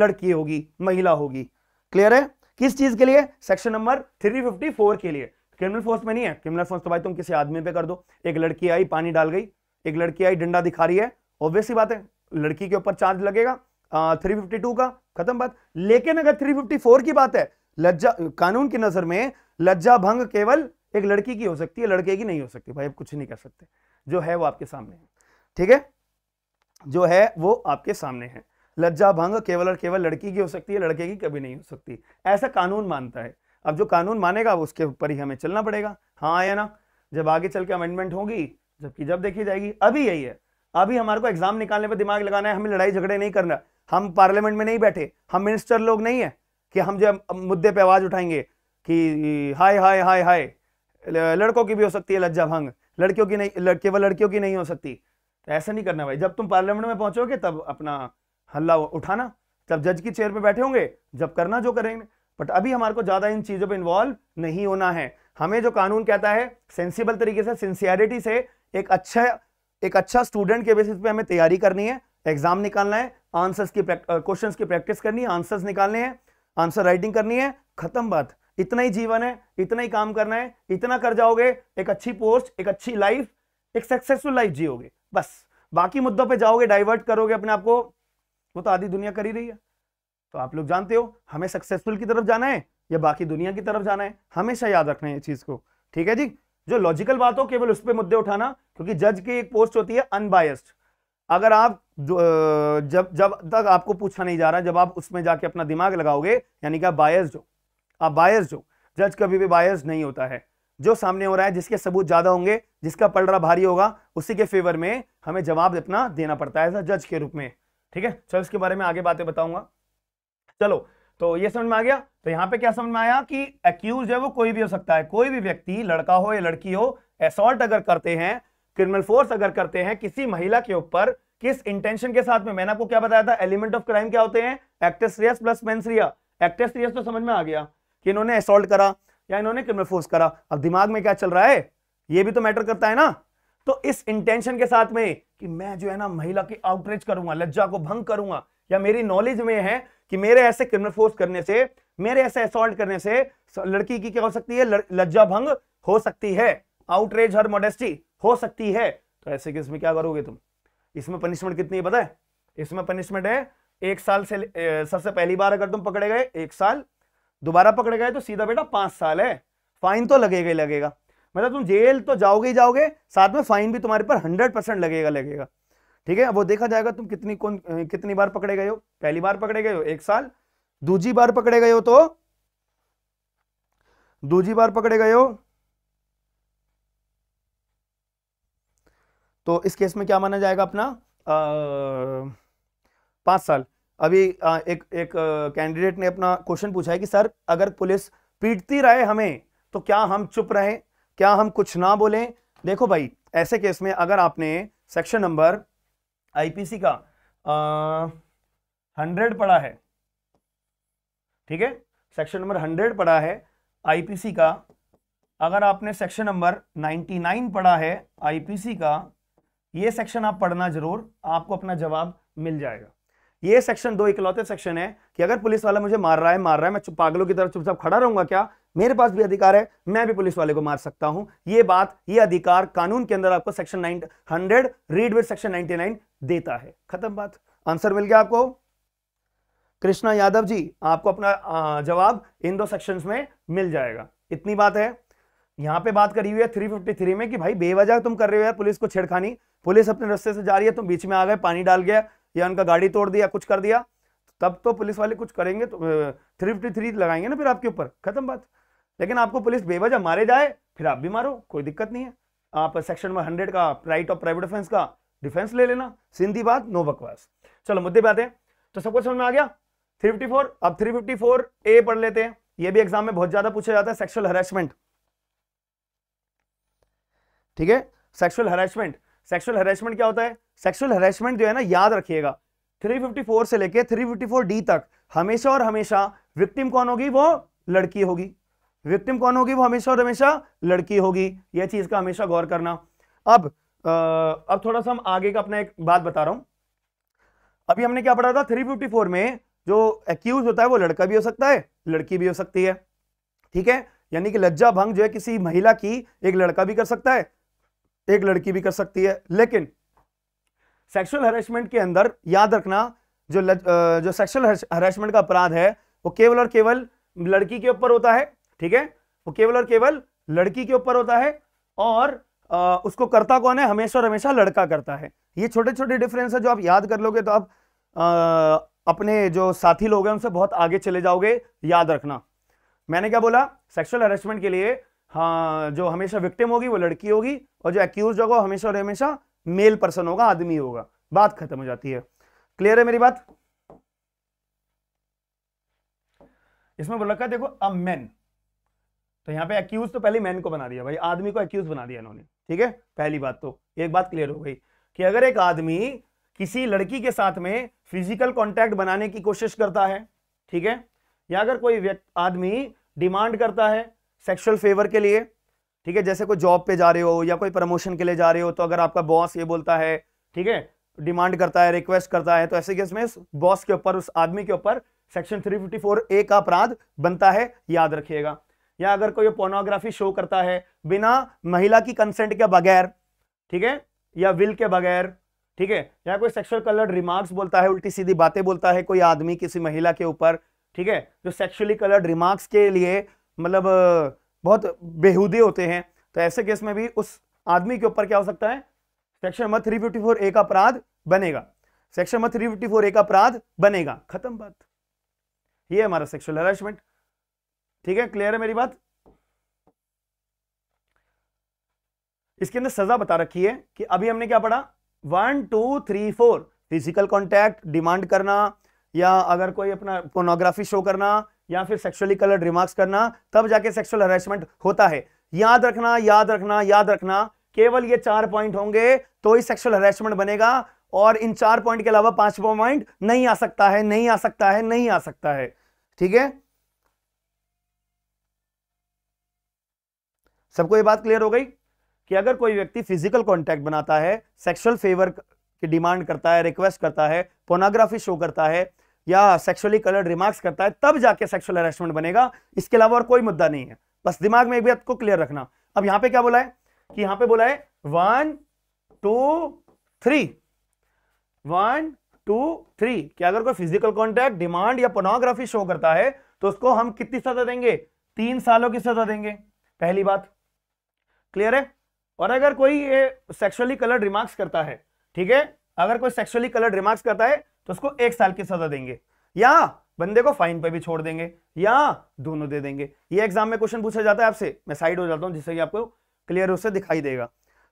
लड़की होगी महिला होगी क्लियर है किस चीज के लिए सेक्शन नंबर 354 के लिए क्रिमिनल फोर्स में नहीं है क्रिमिनल फोर्स तो भाई तुम किसी आदमी पे कर दो एक लड़की आई पानी डाल गई एक लड़की आई डंडा दिखा रही है ऑब्वियस बात है लड़की के ऊपर चार्ज लगेगा थ्री फिफ्टी टू का खत्म बात लेकिन अगर थ्री फिफ्टी फोर की बात है लज्जा कानून की नजर में लज्जा भंग केवल एक लड़की की हो सकती है लड़के की नहीं हो सकती भाई आप कुछ नहीं कर सकते जो है वो आपके सामने है ठीक है जो है वो आपके सामने है लज्जा भंग केवल और केवल लड़की की हो सकती है लड़के की कभी नहीं हो सकती ऐसा कानून मानता है अब जो कानून मानेगा उसके ऊपर ही हमें चलना पड़ेगा हाँ आया ना जब आगे चल के अमेंडमेंट होगी जबकि जब देखी जाएगी अभी यही है अभी हमारे को एग्जाम निकालने पर दिमाग लगाना है हमें लड़ाई झगड़े नहीं करना हम पार्लियामेंट में नहीं बैठे हम मिनिस्टर लोग नहीं है कि हम जो मुद्दे पे आवाज उठाएंगे कि हाय हाय हाय हाय लड़कों की भी हो सकती है लज्जा भंग लड़कियों की नहीं केवल लड़कियों की नहीं हो सकती तो ऐसा नहीं करना भाई जब तुम पार्लियामेंट में पहुंचोगे तब अपना हल्ला उठाना जब जज की चेयर पे बैठे होंगे जब करना जो करेंगे बट अभी हमारे को ज्यादा इन चीजों पे इन्वॉल्व नहीं होना है हमें जो कानून कहता है सेंसिबल तरीके से सिंसियरिटी से एक अच्छा एक अच्छा स्टूडेंट के बेसिस पे हमें तैयारी करनी है एग्जाम निकालना है आंसर्स की क्वेश्चन की प्रैक्टिस करनी है आंसर्स निकालने हैं आंसर राइटिंग करनी है खत्म बात इतना ही जीवन है इतना ही काम करना है इतना कर जाओगे एक अच्छी पोस्ट एक अच्छी लाइफ एक सक्सेसफुल लाइफ जियोगे बस बाकी मुद्दों पे जाओगे डाइवर्ट करोगे अपने आप को वो तो आधी दुनिया कर ही रही है तो आप लोग जानते हो हमें सक्सेसफुल की तरफ जाना है या बाकी दुनिया की तरफ जाना है हमेशा याद रखना है ये चीज को ठीक है जी जो लॉजिकल बात हो केवल उस पर मुद्दे उठाना क्योंकि जज की एक पोस्ट होती है अनबायस्ड अगर आप जब जब तक आपको पूछा नहीं जा रहा जब आप उसमें जाके अपना दिमाग लगाओगे यानी कि आप बायस्ड हो आप बायस्ड हो जज कभी भी बायस्ड नहीं होता है जो सामने हो रहा है जिसके सबूत ज्यादा होंगे जिसका पलड़ा भारी होगा उसी के फेवर में हमें जवाब अपना देना पड़ता है जज के रूप में ठीक है चलो इसके बारे में आगे बातें बताऊंगा चलो तो ये समझ में आ गया तो यहाँ पे क्या समझ में आया कि एक्यूज है वो कोई भी हो सकता है कोई भी व्यक्ति लड़का हो या लड़की हो एसोल्ट अगर करते हैं क्रिमिनल फोर्स अगर करते हैं किसी महिला के ऊपर किस इंटेंशन के साथ में मैंने आपको क्या बताया था एलिमेंट ऑफ क्राइम क्या होते हैं एक्टेस्ट्रियस प्लस मेंसरिया एक्टेस्ट्रियस रियस तो समझ में आ गया कि इन्होंने एसोल्ट करा या इन्होंने क्रिमिनल फोर्स करा अब दिमाग में क्या चल रहा है ये भी तो मैटर करता है ना तो इस इंटेंशन के साथ में कि मैं जो है ना महिला की आउटरीच करूंगा लज्जा को भंग करूंगा या मेरी नॉलेज में है कि मेरे ऐसे क्रिमिनल फोर्स करने से मेरे ऐसे असोल्ट करने से लड़की की क्या हो सकती है लज्जा भंग हो सकती है आउटरेज हर मोडेस्टी हो सकती है तो ऐसे केस में क्या करोगे तुम इसमें पनिशमेंट कितनी है पता है इसमें पनिशमेंट है एक साल से सबसे पहली बार अगर तुम पकड़े गए एक साल दोबारा पकड़े गए तो सीधा बेटा पांच साल है फाइन तो लगेगा ही लगेगा मतलब तुम जेल तो जाओगे ही जाओगे साथ में फाइन भी तुम्हारे पर हंड्रेड परसेंट लगेगा लगेगा ठीक है वो देखा जाएगा तुम कितनी कौन कितनी बार पकड़े गए हो पहली बार पकड़े गए हो एक साल दूजी बार पकड़े गए हो तो दूजी बार पकड़े गए हो तो इस केस में क्या माना जाएगा अपना पांच साल अभी आ, एक एक कैंडिडेट ने अपना क्वेश्चन पूछा है कि सर अगर पुलिस पीटती रहे हमें तो क्या हम चुप रहें क्या हम कुछ ना बोलें देखो भाई ऐसे केस में अगर आपने सेक्शन नंबर आईपीसी का हंड्रेड पढ़ा है ठीक है सेक्शन नंबर हंड्रेड पढ़ा है आईपीसी का अगर आपने सेक्शन नंबर नाइन पढ़ा है आईपीसी का ये सेक्शन आप पढ़ना जरूर आपको अपना जवाब मिल जाएगा ये सेक्शन दो इकलौते सेक्शन है कि अगर पुलिस वाला मुझे मार रहा है मार रहा है मैं पागलों की तरफ चुपचाप खड़ा रहूंगा क्या मेरे पास भी अधिकार है मैं भी पुलिस वाले को मार सकता हूं ये बात ये अधिकार कानून के अंदर आपको section nine hundred read with section ninety nine देता है खत्म बात आंसर मिल गया आपको कृष्णा यादव जी आपको अपना जवाब इन दो सेक्शन में मिल जाएगा इतनी बात है यहाँ पे बात करी हुई है 353 में कि भाई बेवजह तुम कर रहे हो यार पुलिस को छेड़खानी पुलिस अपने रस्ते से जा रही है तुम बीच में आ गए पानी डाल गया या उनका गाड़ी तोड़ दिया कुछ कर दिया तब तो पुलिस वाले कुछ करेंगे तो थ्री लगाएंगे ना फिर आपके ऊपर खत्म बात लेकिन आपको पुलिस बेवजह मारे जाए फिर आप भी मारो कोई दिक्कत नहीं है आप सेक्शन में हंड्रेड का राइट ऑफ प्राइवेट डिफेंस का डिफेंस ले लेना सिंधी बात नो बकवास चलो मुद्दे पे आते हैं तो सब कुछ समझ में आ गया 354 अब 354 ए पढ़ लेते हैं ये भी एग्जाम में बहुत ज्यादा पूछा जाता है सेक्सुअल हरेसमेंट ठीक है सेक्सुअल हरेसमेंट सेक्सुअल हरेसमेंट क्या होता है सेक्सुअल हरेसमेंट जो है ना याद रखिएगा 354 से लेके 354 डी तक हमेशा और हमेशा विक्टिम कौन होगी वो लड़की होगी विक्टिम कौन होगी वो हमेशा और हमेशा लड़की होगी यह चीज का हमेशा गौर करना अब अब थोड़ा सा हम आगे का अपना एक बात बता रहा हूं अभी हमने क्या पढ़ा था 354 में जो एक्यूज होता है वो लड़का भी हो सकता है लड़की भी हो सकती है ठीक है यानी कि लज्जा भंग जो है किसी महिला की एक लड़का भी कर सकता है एक लड़की भी कर सकती है लेकिन सेक्सुअल हरेसमेंट के अंदर याद रखना जो लज, जो सेक्सुअल हरेसमेंट का अपराध है वो केवल और केवल लड़की के ऊपर होता है ठीक है वो केवल और केवल लड़की के ऊपर होता है और आ, उसको करता कौन है हमेशा और हमेशा लड़का करता है ये छोटे छोटे डिफरेंस है जो आप याद कर लोगे तो आप आ, अपने जो साथी लोग हैं उनसे बहुत आगे चले जाओगे याद रखना मैंने क्या बोला सेक्सुअल हरेसमेंट के लिए हाँ जो हमेशा विक्टिम होगी वो लड़की होगी और जो एक्यूज होगा हमेशा और हमेशा मेल पर्सन होगा आदमी होगा बात खत्म हो जाती है क्लियर है मेरी बात इसमें बोल रखा देखो अ मैन तो यहाँ पे एक्यूज तो पहले मैन को बना दिया भाई आदमी को एक्यूज बना दिया इन्होंने ठीक है पहली बात तो एक बात क्लियर हो गई कि अगर एक आदमी किसी लड़की के साथ में फिजिकल कॉन्टैक्ट बनाने की कोशिश करता है ठीक है या अगर कोई आदमी डिमांड करता है सेक्सुअल फेवर के लिए ठीक है जैसे कोई जॉब पे जा रहे हो या कोई प्रमोशन के लिए जा रहे हो तो अगर आपका बॉस ये बोलता है ठीक है डिमांड करता है रिक्वेस्ट करता है तो ऐसे केस में बॉस के ऊपर उस आदमी के ऊपर सेक्शन 354 ए का अपराध बनता है याद रखिएगा या अगर कोई पोर्नोग्राफी शो करता है बिना महिला की कंसेंट के बगैर ठीक है या विल के बगैर ठीक है या कोई सेक्सुअल कलर्ड रिमार्क्स बोलता है उल्टी सीधी बातें बोलता है कोई आदमी किसी महिला के ऊपर ठीक है जो सेक्सुअली कलर्ड रिमार्क्स के लिए मतलब बहुत बेहूदे होते हैं तो ऐसे केस में भी उस आदमी के ऊपर क्या हो सकता है सेक्शन मत थ्री फिफ्टी फोर ए का अपराध बनेगा सेक्शन मत थ्री फिफ्टी फोर ए का अपराध बनेगा खत्म बात ये हमारा सेक्सुअल हरासमेंट ठीक है क्लियर है मेरी बात इसके अंदर सजा बता रखी है कि अभी हमने क्या पढ़ा one two three four physical contact demand करना या अगर कोई अपना पोर्नोग्राफी शो करना या फिर सेक्सुअली कलर्ड रिमार्क्स करना तब जाके सेक्सुअल हरासमेंट होता है याद रखना याद रखना याद रखना केवल ये चार पॉइंट होंगे तो ही सेक्सुअल हरासमेंट बनेगा और इन चार पॉइंट के अलावा पांचवा पॉइंट नहीं आ सकता है नहीं आ सकता है नहीं आ सकता है ठीक है सबको ये बात क्लियर हो गई कि अगर कोई व्यक्ति फिजिकल कॉन्टैक्ट बनाता है सेक्सुअल फेवर की डिमांड करता है रिक्वेस्ट करता है पोर्नोग्राफी शो करता है या सेक्सुअली कलर्ड रिमार्क्स करता है तब जाके सेक्सुअल हेरासमेंट बनेगा इसके अलावा और कोई मुद्दा नहीं है बस दिमाग में एक बात को क्लियर रखना अब यहां पे क्या बोला है कि यहां पे बोला है one two three one two three कि अगर कोई फिजिकल कॉन्टैक्ट डिमांड या पोनोग्राफी शो करता है तो उसको हम कितनी सजा देंगे तीन सालों की सजा देंगे पहली बात क्लियर है और अगर कोई ये सेक्सुअली कलर्ड रिमार्क्स करता है ठीक है अगर कोई सेक्सुअली कलर्ड रिमार्क्स करता है तो उसको एक साल की सजा देंगे या बंदे को फाइन पे भी छोड़ देंगे या दोनों दे देंगे ये एग्जाम में क्वेश्चन पूछा जाता है आपसे मैं साइड हो जाता हूँ जिससे कि आपको क्लियर उससे दिखाई देगा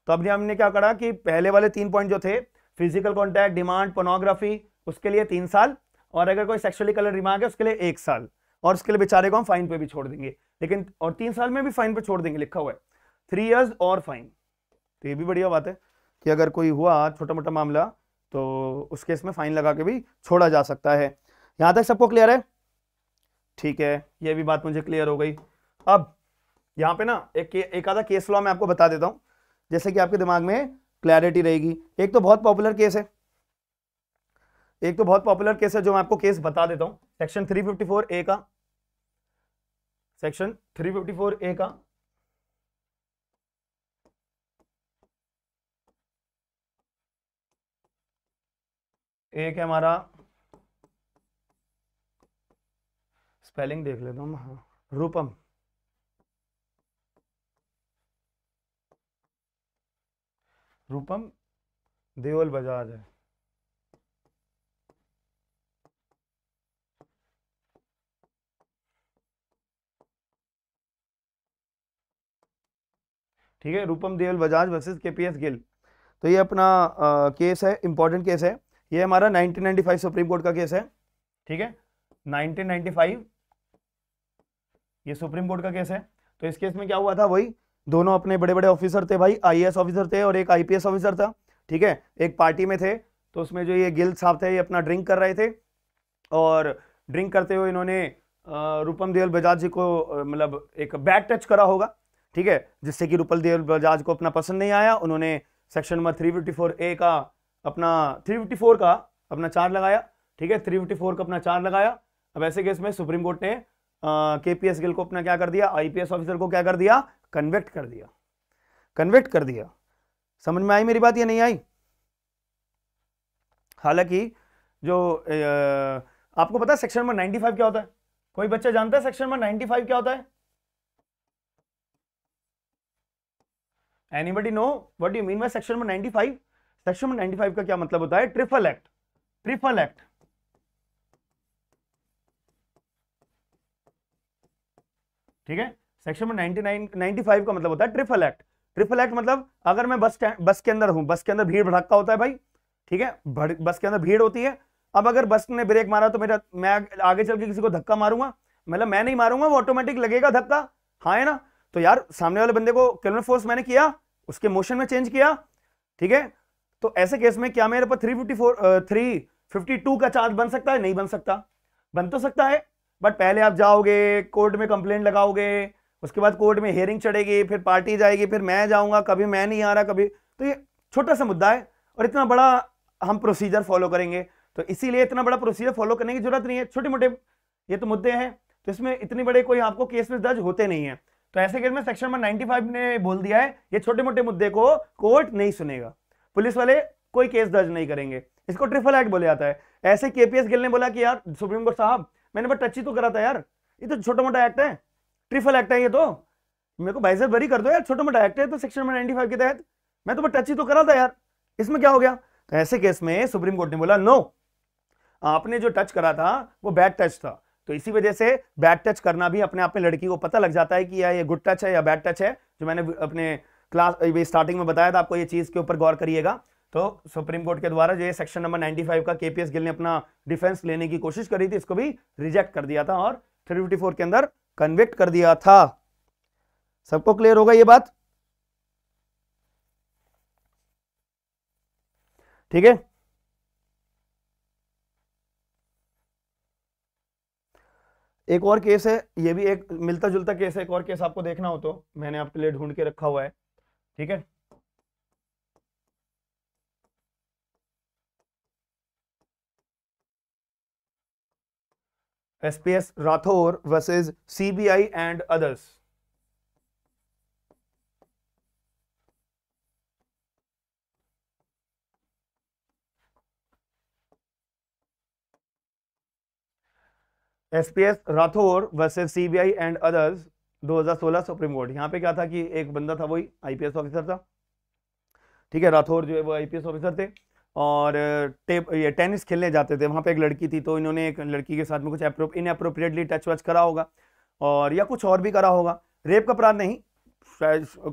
तो अभी हमने क्या करा कि पहले वाले तीन पॉइंट जो थे फिजिकल कॉन्टैक्ट डिमांड पोनोग्राफी उसके लिए तीन साल और अगर कोई सेक्सुअली कलर रिमार्क है उसके लिए एक साल और उसके लिए बेचारे को हम फाइन पे भी छोड़ देंगे लेकिन और तीन साल में भी फाइन पे छोड़ देंगे लिखा हुआ है थ्री इयर्स और फाइन तो ये भी बढ़िया बात है कि अगर कोई हुआ छोटा मोटा मामला तो उस केस में फाइन लगा के भी छोड़ा जा सकता है यहां तक सबको क्लियर है ठीक है ये भी बात मुझे क्लियर हो गई अब यहाँ पे ना एक एक आधा केस लॉ मैं आपको बता देता हूँ जैसे कि आपके दिमाग में क्लैरिटी रहेगी एक तो बहुत पॉपुलर केस है एक तो बहुत पॉपुलर केस है जो मैं आपको केस बता देता हूँ सेक्शन 354 ए का सेक्शन 354 ए का एक है हमारा स्पेलिंग देख लेता हूँ हाँ रूपम रूपम देओल बजाज है ठीक है रूपम देवल बजाज वर्सेस केपीएस गिल तो ये अपना आ, केस है इंपॉर्टेंट केस है ये हमारा 1995 सुप्रीम कोर्ट का केस है ठीक है 1995 ये सुप्रीम कोर्ट का केस है तो इस केस में क्या हुआ था वही दोनों अपने बड़े बड़े ऑफिसर थे भाई आईएएस ऑफिसर थे और एक आईपीएस ऑफिसर था ठीक है एक पार्टी में थे तो उसमें जो ये गिल साहब थे ये अपना ड्रिंक कर रहे थे और ड्रिंक करते हुए इन्होंने रूपम देवल बजाज जी को मतलब एक बैड टच करा होगा ठीक है जिससे कि रूपल देवल बजाज को अपना पसंद नहीं आया उन्होंने सेक्शन नंबर थ्री ए का अपना थ्री फिफ्टी फोर का अपना चार्ज लगाया ठीक है थ्री फिफ्टी फोर का अपना चार्ज लगाया अब ऐसे केस में सुप्रीम कोर्ट ने के पी एस गिल को अपना क्या कर दिया आईपीएस ऑफिसर को क्या कर दिया कन्वेक्ट कर दिया कन्वेक्ट कर दिया समझ में आई मेरी बात या नहीं आई हालांकि जो ए, आपको पता है सेक्शन नंबर 95 क्या होता है कोई बच्चा जानता है सेक्शन नंबर 95 क्या होता है anybody know what you mean by section number 95 section ninety five का क्या मतलब होता है ट्रिपल एक्ट ट्रिपल एक्ट ठीक है section ninety nine ninety five का मतलब होता है ट्रिपल एक्ट ट्रिपल एक्ट मतलब अगर मैं बस बस के अंदर हूं बस के अंदर भीड़ भड़का होता है भाई ठीक है बस के अंदर भीड़ होती है अब अगर बस ने ब्रेक मारा तो मेरा मैं आगे चल के किसी को धक्का मारूंगा मतलब मैं नहीं मारूंगा वो ऑटोमेटिक लगेगा धक्का हाँ है ना तो यार सामने वाले बंदे को किलोमीटर फोर्स मैंने किया उसके मोशन में चेंज किया ठीक है तो ऐसे केस में क्या मेरे पास three fifty four three fifty two का चार्ज बन सकता है नहीं बन सकता बन तो सकता है बट पहले आप जाओगे कोर्ट में कंप्लेंट लगाओगे उसके बाद कोर्ट में हेयरिंग चढ़ेगी फिर पार्टी जाएगी फिर मैं जाऊंगा कभी मैं नहीं आ रहा कभी तो ये छोटा सा मुद्दा है और इतना बड़ा हम प्रोसीजर फॉलो करेंगे तो इसीलिए इतना बड़ा प्रोसीजर फॉलो करने की जरूरत नहीं है छोटे मोटे ये तो मुद्दे हैं तो इसमें इतने बड़े कोई आपको केस में दर्ज होते नहीं है तो ऐसे केस में सेक्शन नंबर फाइव ने बोल दिया है ये छोटे मोटे मुद्दे को कोर्ट नहीं सुनेगा पुलिस वाले कोई केस दर्ज नहीं करेंगे इसको ट्रिपल एक्ट बोला जाता है ऐसे केपीएस गिल ने बोला कि यार सुप्रीम कोर्ट साहब मैंने बस टच ही तो करा था यार ये तो छोटा मोटा एक्ट है ट्रिपल एक्ट है ये तो मेरे को बाइसेप बरी कर दो यार छोटा मोटा एक्ट है तो सेक्शन नाइनटी नाइन्टी के तहत मैं तो बस टच ही तो करा था यार इसमें क्या हो गया तो ऐसे केस में सुप्रीम कोर्ट ने बोला नो आपने जो टच करा था वो बैड टच था तो इसी वजह से बैड टच करना भी अपने आप में लड़की को पता लग जाता है कि यार ये गुड टच है या बैड टच है जो मैंने अपने क्लास स्टार्टिंग में बताया था आपको ये चीज़ के ऊपर गौर करिएगा तो सुप्रीम कोर्ट के द्वारा जो ये सेक्शन नंबर 95 का केपीएस गिल ने अपना डिफेंस लेने की कोशिश करी थी इसको भी रिजेक्ट कर दिया था और 354 के अंदर कन्विक्ट कर दिया था सबको क्लियर होगा ये बात ठीक है एक और केस है ये भी एक मिलता जुलता केस है एक और केस आपको देखना हो तो मैंने आपके लिए ढूंढ के रखा हुआ है ठीक है SPS Rathore v CBI and others SPS Rathore v CBI and others 2016 supreme court यहाँ पे क्या था कि एक बंदा था वही आईपीएस ऑफिसर था ठीक है राठौर जो है वो आईपीएस ऑफिसर थे और टेप ये टेनिस खेलने जाते थे वहाँ पे एक लड़की थी तो इन्होंने एक लड़की के साथ में कुछ इन अप्रोप्रिएटली टच वच करा होगा और या कुछ और भी करा होगा रेप का अपराध नहीं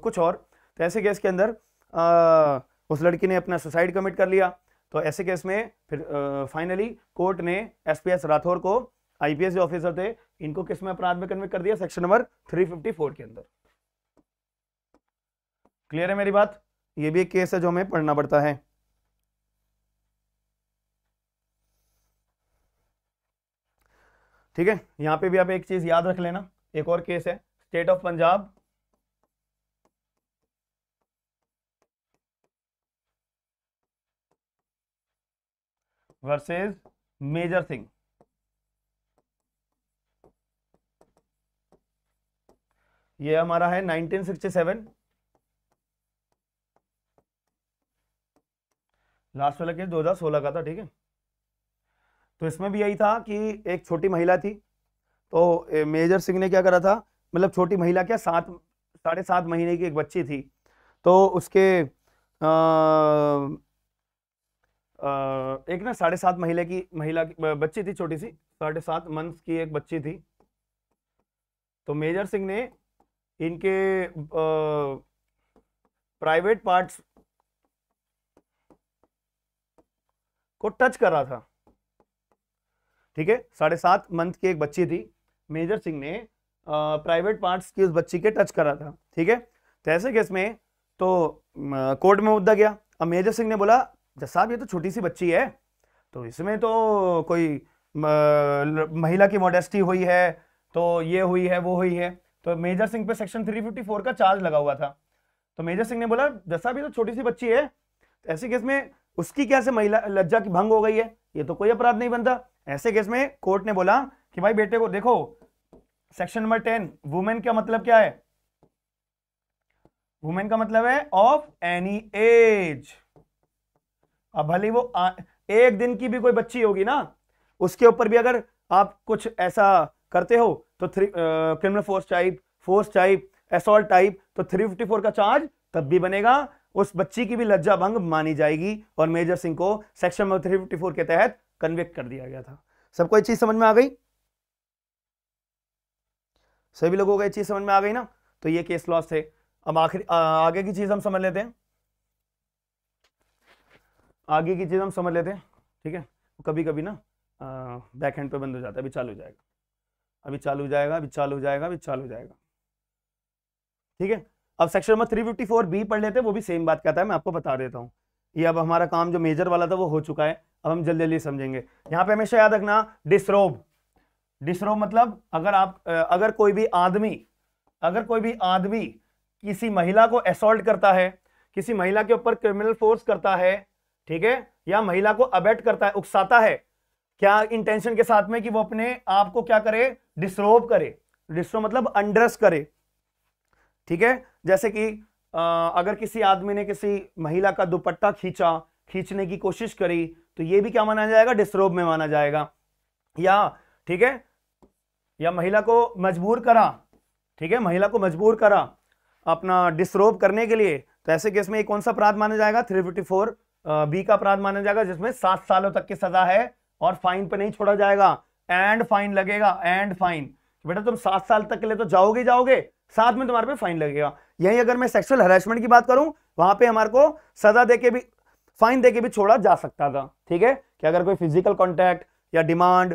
कुछ और तो ऐसे केस के अंदर आ, उस लड़की ने अपना सुसाइड कमिट कर लिया तो ऐसे केस में फिर आ, फाइनली कोर्ट ने एस राठौर को आईपीएस ऑफिसर थे इनको किस में अपराध में कन्विक कर दिया सेक्शन नंबर 354 के अंदर क्लियर है मेरी बात ये भी एक केस है जो हमें पढ़ना पड़ता है ठीक है यहां पे भी आप एक चीज याद रख लेना एक और केस है state of Punjab versus major Singh ये हमारा है 1967 लास्ट वाला केस 2016 का था ठीक है तो इसमें भी यही था कि एक छोटी महिला थी तो मेजर सिंह ने क्या करा था मतलब छोटी महिला क्या सात साढ़े सात महीने की एक बच्ची थी तो उसके आ, आ, एक ना साढ़े सात महीने की महिला की बच्ची थी छोटी सी साढ़े सात मंथ की एक बच्ची थी तो मेजर सिंह ने इनके प्राइवेट पार्ट्स को टच कर रहा था ठीक है साढ़े सात मंथ की एक बच्ची थी मेजर सिंह ने प्राइवेट पार्ट्स की उस बच्ची के टच करा था ठीक है तो ऐसे केस में तो कोर्ट में मुद्दा गया अब मेजर सिंह ने बोला जस साहब ये तो छोटी सी बच्ची है तो इसमें तो कोई महिला की मोडेस्टी हुई है तो ये हुई है वो हुई है तो मेजर सिंह पे सेक्शन 354 का चार्ज लगा हुआ था तो मेजर सिंह ने बोला जैसा भी तो छोटी सी बच्ची है तो ऐसे केस में उसकी कैसे महिला लज्जा की भंग हो गई है ये तो कोई अपराध नहीं बनता ऐसे केस में कोर्ट ने बोला कि भाई बेटे को देखो सेक्शन नंबर टेन वुमेन का मतलब क्या है वुमेन का मतलब है ऑफ एनी एज अब भले वो आ, एक दिन की भी कोई बच्ची होगी ना उसके ऊपर भी अगर आप कुछ ऐसा करते हो तो three criminal force type force type assault type तो 354 का चार्ज तब भी बनेगा उस बच्ची की भी लज्जा भंग मानी जाएगी और मेजर सिंह को सेक्शन नंबर 354 के तहत कन्विक्ट कर दिया गया था सबको ये चीज समझ में आ गई सभी लोगों को ये चीज समझ में आ गई ना तो ये केस लॉस थे अब आखिर आगे की चीज हम समझ लेते हैं आगे की चीज हम समझ लेते हैं ठीक है कभी कभी ना बैक हैंड पे बंद हो जाता है अभी चालू हो जाएगा अभी चालू हो जाएगा अभी चालू हो जाएगा अभी चालू हो जाएगा ठीक है अब section number three fifty four B पढ़ लेते हैं वो भी सेम बात कहता है मैं आपको बता देता हूँ ये अब हमारा काम जो मेजर वाला था वो हो चुका है अब हम जल्दी जल्दी समझेंगे यहाँ पे हमेशा याद रखना डिसरोब डिसरोब मतलब अगर आप अगर कोई भी आदमी अगर कोई भी आदमी किसी महिला को असोल्ट करता है किसी महिला के ऊपर क्रिमिनल फोर्स करता है ठीक है या महिला को अबेट करता है उकसाता है क्या इंटेंशन के साथ में कि वो अपने आप को क्या करे डिस्रोब करे डिस्रो मतलब अंड्रेस करे ठीक है जैसे कि आ, अगर किसी आदमी ने किसी महिला का दुपट्टा खींचा खींचने की कोशिश करी तो ये भी क्या माना जाएगा डिस्रोब में माना जाएगा या ठीक है या महिला को मजबूर करा ठीक है महिला को मजबूर करा अपना डिस्रोब करने के लिए तो ऐसे केस में एक कौन सा अपराध माना जाएगा थ्री फिफ्टी फोर बी का अपराध माना जाएगा जिसमें सात सालों तक की सजा है और फाइन पे नहीं छोड़ा जाएगा एंड फाइन लगेगा एंड फाइन तो बेटा तुम सात साल तक के लिए तो जाओगे जाओगे साथ में तुम्हारे पे फाइन लगेगा यही अगर मैं सेक्सुअल हरासमेंट की बात करूं वहां पे हमारे को सजा दे के भी फाइन दे के भी छोड़ा जा सकता था ठीक है कि अगर कोई फिजिकल कॉन्टैक्ट या डिमांड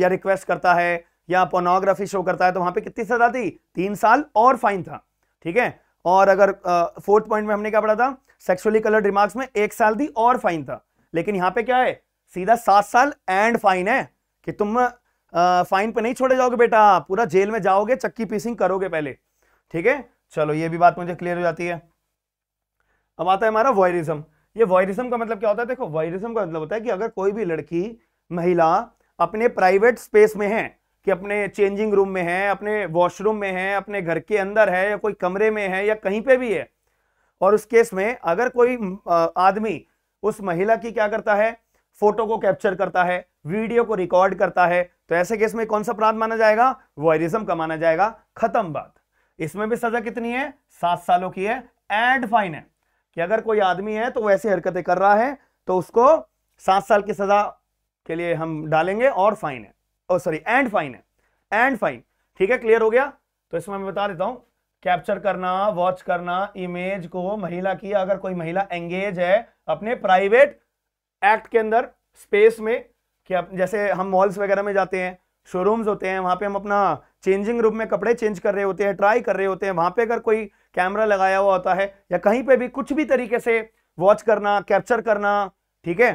या रिक्वेस्ट करता है या पोर्नोग्राफी शो करता है तो वहां पे कितनी सजा थी तीन साल और फाइन था ठीक है और अगर फोर्थ पॉइंट में हमने क्या पढ़ा था सेक्सुअली कलर्ड रिमार्क्स में एक साल दी और फाइन था लेकिन यहां पे क्या है सीधा सात साल एंड फाइन है कि तुम फाइन पे नहीं छोड़े जाओगे बेटा पूरा जेल में जाओगे चक्की पीसिंग करोगे पहले ठीक है चलो ये भी बात मुझे क्लियर हो जाती है अब आता है हमारा वॉयरिज्म ये वॉयरिज्म का मतलब क्या होता है देखो वॉयरिज्म का मतलब होता है कि अगर कोई भी लड़की महिला अपने प्राइवेट स्पेस में है कि अपने चेंजिंग रूम में है अपने वॉशरूम में है अपने घर के अंदर है या कोई कमरे में है या कहीं पे भी है और उस केस में अगर कोई आदमी उस महिला की क्या करता है फोटो को कैप्चर करता है वीडियो को रिकॉर्ड करता है तो ऐसे केस में कौन सा अपराध माना जाएगा वायरिज्म का माना जाएगा खत्म बात इसमें भी सजा कितनी है सात सालों की है एंड फाइन है कि अगर कोई आदमी है तो वो ऐसी हरकतें कर रहा है तो उसको सात साल की सजा के लिए हम डालेंगे और फाइन है और सॉरी एंड फाइन है एंड फाइन ठीक है क्लियर हो गया तो इसमें मैं बता देता हूं कैप्चर करना वॉच करना इमेज को महिला की अगर कोई महिला एंगेज है अपने प्राइवेट एक्ट के अंदर स्पेस में कि आप जैसे हम मॉल्स वगैरह में जाते हैं शोरूम्स होते हैं वहाँ पे हम अपना चेंजिंग रूम में कपड़े चेंज कर रहे होते हैं ट्राई कर रहे होते हैं वहाँ पे अगर कोई कैमरा लगाया हुआ होता है या कहीं पे भी कुछ भी तरीके से वॉच करना कैप्चर करना ठीक है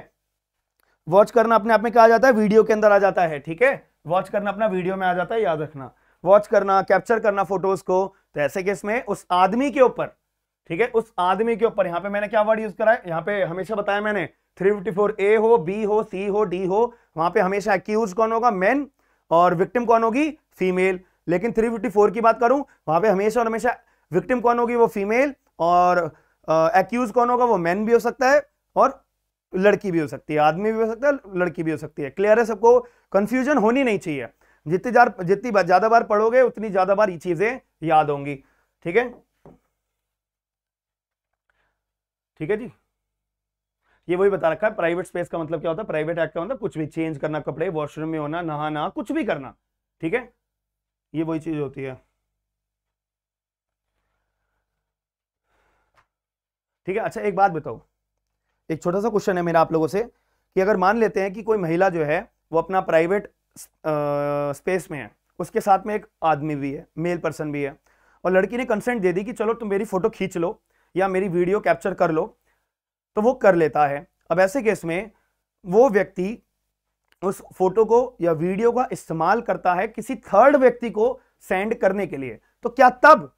वॉच करना अपने आप में क्या आ जाता है वीडियो के अंदर आ जाता है ठीक है वॉच करना अपना वीडियो में आ जाता है याद रखना वॉच करना कैप्चर करना फोटोज को तो ऐसे केस में उस आदमी के ऊपर ठीक है उस आदमी के ऊपर यहाँ पे मैंने क्या वर्ड यूज करा है यहाँ पे हमेशा बताया मैंने थ्री फिफ्टी फोर ए हो बी हो सी हो डी हो वहां पे हमेशा एक्यूज कौन होगा मेन और विक्टिम कौन होगी फीमेल लेकिन थ्री फिफ्टी फोर की बात करूं वहां पे हमेशा और हमेशा विक्टिम कौन होगी वो फीमेल और एक्यूज कौन होगा वो मैन भी हो सकता है और लड़की भी हो सकती है आदमी भी हो सकता है लड़की भी हो सकती है क्लियर है सबको कंफ्यूजन होनी नहीं चाहिए जितनी जार जितनी ज्यादा बार पढ़ोगे उतनी ज्यादा बार ये चीजें याद होंगी ठीक है ठीक है जी ये वही बता रखा है प्राइवेट स्पेस का मतलब क्या होता है प्राइवेट एक्ट का मतलब कुछ भी चेंज करना कपड़े वॉशरूम में होना नहाना कुछ भी करना ठीक है ये वही चीज होती है ठीक है अच्छा एक बात बताओ एक छोटा सा क्वेश्चन है मेरा आप लोगों से कि अगर मान लेते हैं कि कोई महिला जो है वो अपना प्राइवेट स्पेस में है उसके साथ में एक आदमी भी है मेल पर्सन भी है और लड़की ने कंसेंट दे दी कि चलो तुम मेरी फोटो खींच लो या मेरी वीडियो कैप्चर कर लो तो वो कर लेता है अब ऐसे केस में वो व्यक्ति उस फोटो को या वीडियो का इस्तेमाल करता है किसी थर्ड व्यक्ति को सेंड करने के लिए तो क्या तब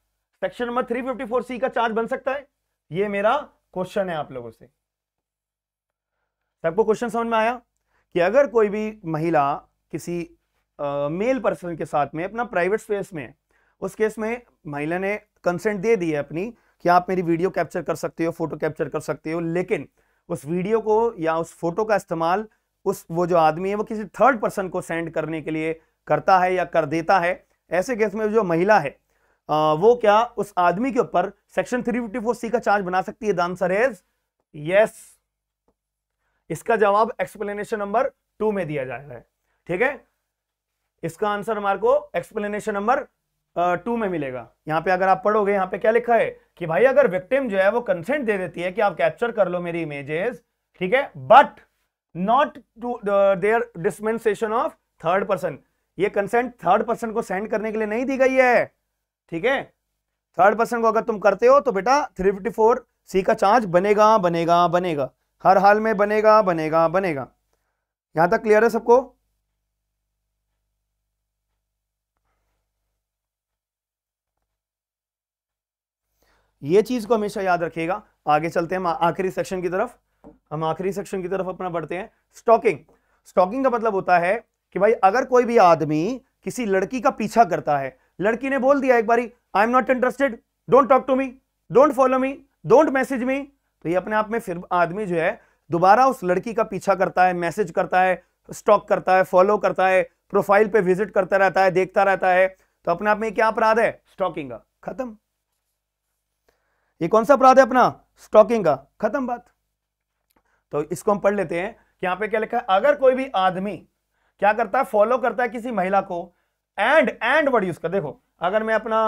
सेक्शन नंबर 354 सी का चार्ज बन सकता है ये मेरा क्वेश्चन है आप लोगों से सबको क्वेश्चन समझ में आया कि अगर कोई भी महिला किसी आ, मेल पर्सन के साथ में अपना प्राइवेट स्पेस में उस केस में महिला ने कंसेंट दे दी है अपनी कि आप मेरी वीडियो कैप्चर कर सकते हो फोटो कैप्चर कर सकते हो लेकिन उस वीडियो को या उस फोटो का इस्तेमाल उस वो जो आदमी है वो किसी थर्ड पर्सन को सेंड करने के लिए करता है या कर देता है ऐसे केस में जो महिला है आ, वो क्या उस आदमी के ऊपर section three fifty four C का चार्ज बना सकती है आंसर एज यस इसका जवाब एक्सप्लेनेशन नंबर टू में दिया जा रहा है ठीक है इसका आंसर हमारे को एक्सप्लेनेशन नंबर टू में मिलेगा यहाँ पे अगर आप पढ़ोगे यहाँ पे क्या लिखा है कि भाई अगर विक्टिम जो है वो कंसेंट दे देती है कि आप कैप्चर कर लो मेरी इमेजेस ठीक है but not to their dissemination of third person ये कंसेंट थर्ड पर्सन को सेंड करने के लिए नहीं दी गई है ठीक है थर्ड पर्सन को अगर तुम करते हो तो बेटा थ्री फिफ्टी फोर सी का चार्ज बनेगा बनेगा बनेगा हर हाल में बनेगा बनेगा बनेगा यहां तक क्लियर है सबको ये चीज को हमेशा याद रखिएगा आगे चलते हैं हम आखिरी सेक्शन की तरफ हम आखिरी सेक्शन की तरफ अपना बढ़ते हैं स्टॉकिंग स्टॉकिंग का मतलब होता है कि भाई अगर कोई भी आदमी किसी लड़की का पीछा करता है लड़की ने बोल दिया एक बारी I am not interested don't talk to me don't follow me don't message me तो ये अपने आप में फिर आदमी जो है दोबारा उस लड़की का पीछा करता है मैसेज करता है स्टॉक करता है फॉलो करता है प्रोफाइल पे विजिट करता रहता है देखता रहता है तो अपने आप में क्या अपराध है स्टॉकिंग का खत्म ये कौन सा अपराध है अपना स्टॉकिंग का खत्म बात तो इसको हम पढ़ लेते हैं कि यहां पे क्या लिखा है अगर कोई भी आदमी क्या करता है फॉलो करता है किसी महिला को एंड एंड वर्ड यूज कर देखो अगर मैं अपना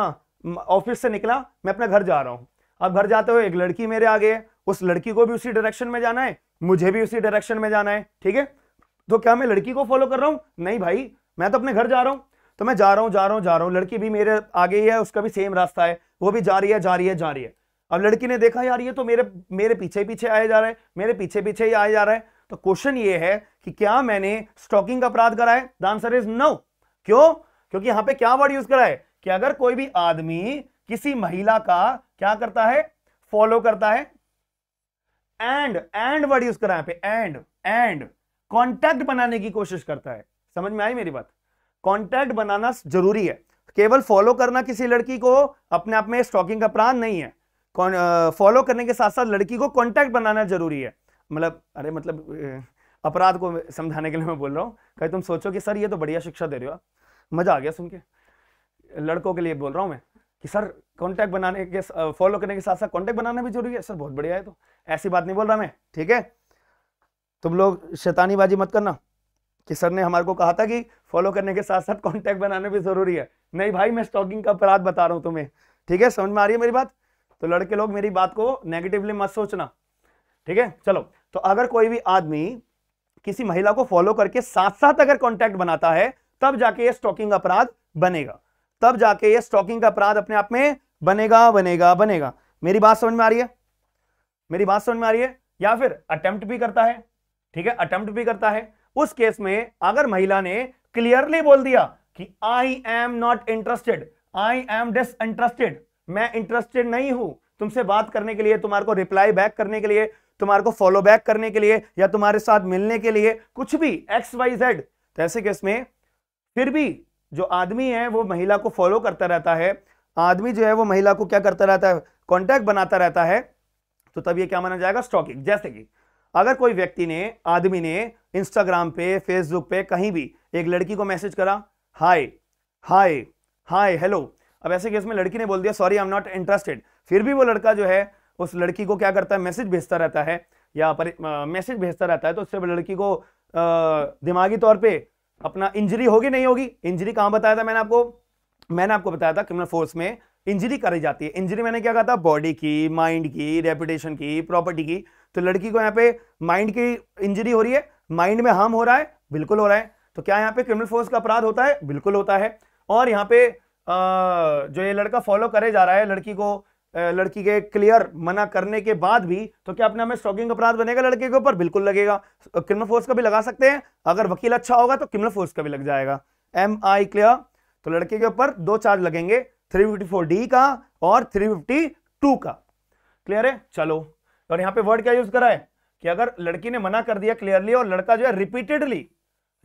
ऑफिस से निकला मैं अपने घर जा रहा हूं अब घर जाते हुए एक लड़की मेरे आगे उस लड़की को भी उसी डायरेक्शन में जाना है मुझे भी उसी डायरेक्शन में जाना है ठीक है तो क्या मैं लड़की को फॉलो कर रहा हूं नहीं भाई मैं तो अपने घर जा रहा हूं तो मैं जा रहा हूं जा रहा हूं जा रहा हूं लड़की भी मेरे आगे ही है उसका भी सेम रास्ता है वो भी जा रही है जा रही है जा रही है अब लड़की ने देखा यार ये तो मेरे मेरे पीछे पीछे आया जा रहा है मेरे पीछे पीछे ही आया जा रहा है तो क्वेश्चन ये है कि क्या मैंने स्टॉकिंग का अपराध करा है द आंसर इज नो क्यों क्योंकि यहां पे क्या वर्ड यूज करा है कि अगर कोई भी आदमी किसी महिला का क्या करता है फॉलो करता है एंड एंड वर्ड यूज करा पे एंड एंड कॉन्टैक्ट बनाने की कोशिश करता है समझ में आई मेरी बात कॉन्टैक्ट बनाना जरूरी है केवल फॉलो करना किसी लड़की को अपने आप में स्टॉकिंग का प्राण नहीं है फॉलो करने के साथ साथ लड़की को कॉन्टैक्ट बनाना जरूरी है मतलब अरे मतलब अपराध को समझाने के लिए मैं बोल रहा हूँ कहीं तुम सोचो कि सर ये तो बढ़िया शिक्षा दे रहे हो आप मज़ा आ गया सुन के लड़कों के लिए बोल रहा हूँ मैं कि सर कॉन्टैक्ट बनाने के फॉलो करने के साथ साथ कॉन्टैक्ट बनाना भी जरूरी है सर बहुत बढ़िया है तो ऐसी बात नहीं बोल रहा मैं ठीक है तुम लोग शैतानी बाजी मत करना कि सर ने हमारे को कहा था कि फॉलो करने के साथ साथ कॉन्टैक्ट बनाना भी जरूरी है नहीं भाई मैं स्टॉकिंग का अपराध बता रहा हूँ तुम्हें ठीक है समझ में आ रही है मेरी बात तो लड़के लोग मेरी बात को नेगेटिवली मत सोचना ठीक है चलो तो अगर कोई भी आदमी किसी महिला को फॉलो करके साथ साथ अगर कॉन्टैक्ट बनाता है तब जाके ये स्टॉकिंग अपराध बनेगा तब जाके ये स्टॉकिंग अपराध अपने आप में बनेगा बनेगा बनेगा मेरी बात समझ में आ रही है मेरी बात समझ में आ रही है या फिर अटेम्प्ट भी करता है ठीक है अटेम्प्ट भी करता है उस केस में अगर महिला ने क्लियरली बोल दिया कि I am not interested I am disinterested मैं इंटरेस्टेड नहीं हूं तुमसे बात करने के लिए तुम्हारे को रिप्लाई बैक करने के लिए तुम्हारे को फॉलो बैक करने के लिए या तुम्हारे साथ मिलने के लिए कुछ भी एक्स वाई जेड ऐसे केस में फिर भी जो आदमी है वो महिला को फॉलो करता रहता है आदमी जो है वो महिला को क्या करता रहता है कॉन्टैक्ट बनाता रहता है तो तब ये क्या माना जाएगा स्टॉकिंग जैसे कि अगर कोई व्यक्ति ने आदमी ने इंस्टाग्राम पे फेसबुक पे कहीं भी एक लड़की को मैसेज करा हाय हाय हाय हेलो अब ऐसे केस में लड़की ने बोल दिया sorry I am not interested फिर भी वो लड़का जो है उस लड़की को क्या करता है मैसेज भेजता रहता है या पर मैसेज भेजता रहता है तो उससे लड़की को दिमागी तौर पर अपना इंजरी होगी नहीं होगी इंजरी कहाँ बताया था मैंने आपको मैंने आपको बताया था क्रिमिनल फोर्स में इंजरी करी जाती है इंजरी मैंने क्या कहा था बॉडी की माइंड की रेपुटेशन की प्रॉपर्टी की तो लड़की को यहाँ पे माइंड की इंजरी हो रही है माइंड में हार्म हो रहा है बिल्कुल हो रहा है तो क्या यहाँ पे क्रिमिनल फोर्स का अपराध होता है बिल्कुल होता है और यहाँ पे जो ये लड़का फॉलो करे जा रहा है लड़की को लड़की के क्लियर मना करने के बाद भी तो क्या अपने हमें स्टॉकिंग अपराध बनेगा लड़के के ऊपर बिल्कुल लगेगा क्रिमिनल फोर्स का भी लगा सकते हैं अगर वकील अच्छा होगा तो क्रिमिनल फोर्स का भी लग जाएगा एम आई क्लियर तो लड़के के ऊपर दो चार्ज लगेंगे फोर डी का और टू का क्लियर है चलो और यहाँ पे वर्ड क्या यूज करा है कि अगर लड़की ने मना कर दिया क्लियरली और लड़का जो है repeatedly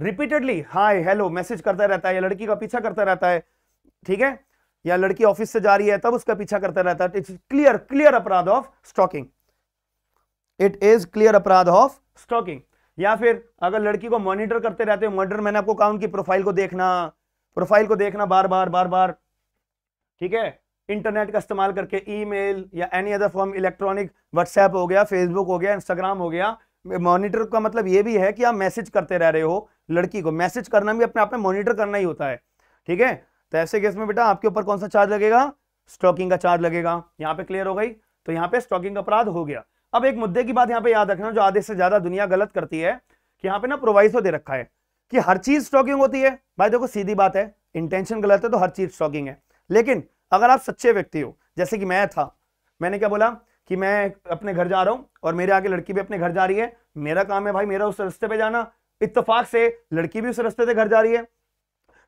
repeatedly hi hello message करता रहता है या लड़की का पीछा करता रहता है ठीक है या लड़की ऑफिस से जा रही है तब उसका पीछा करता रहता है इट्स क्लियर क्लियर अपराध of stalking it is clear अपराध ऑफ स्टॉकिंग या फिर अगर लड़की को मॉनिटर करते रहते हो मर्डर मैंने आपको कहा उनकी प्रोफाइल को देखना प्रोफाइल को देखना बार बार बार बार ठीक है इंटरनेट का इस्तेमाल करके ईमेल या any other form electronic WhatsApp हो गया फेसबुक हो गया इंस्टाग्राम हो गया मॉनिटर का मतलब ये भी है कि आप मैसेज करते रह रहे हो लड़की को मैसेज करना भी अपने आप में मॉनिटर करना ही होता है ठीक है तो ऐसे केस में बेटा आपके ऊपर कौन सा चार्ज लगेगा स्टॉकिंग का चार्ज लगेगा यहाँ पे क्लियर हो गई तो यहाँ पे स्टॉकिंग अपराध हो गया अब एक मुद्दे की बात यहाँ पे याद रखना जो आधे से ज्यादा दुनिया गलत करती है कि यहाँ पे ना प्रोवाइसो तो दे रखा है कि हर चीज स्टॉकिंग होती है भाई देखो सीधी बात है इंटेंशन गलत है तो हर चीज स्टॉकिंग है लेकिन अगर आप सच्चे व्यक्ति हो जैसे कि मैं था मैंने क्या बोला कि मैं अपने घर जा रहा हूं और मेरे आगे लड़की भी अपने घर जा रही है मेरा काम है भाई मेरा उस रस्ते पे जाना इतफाक से लड़की भी उस रस्ते से घर जा रही है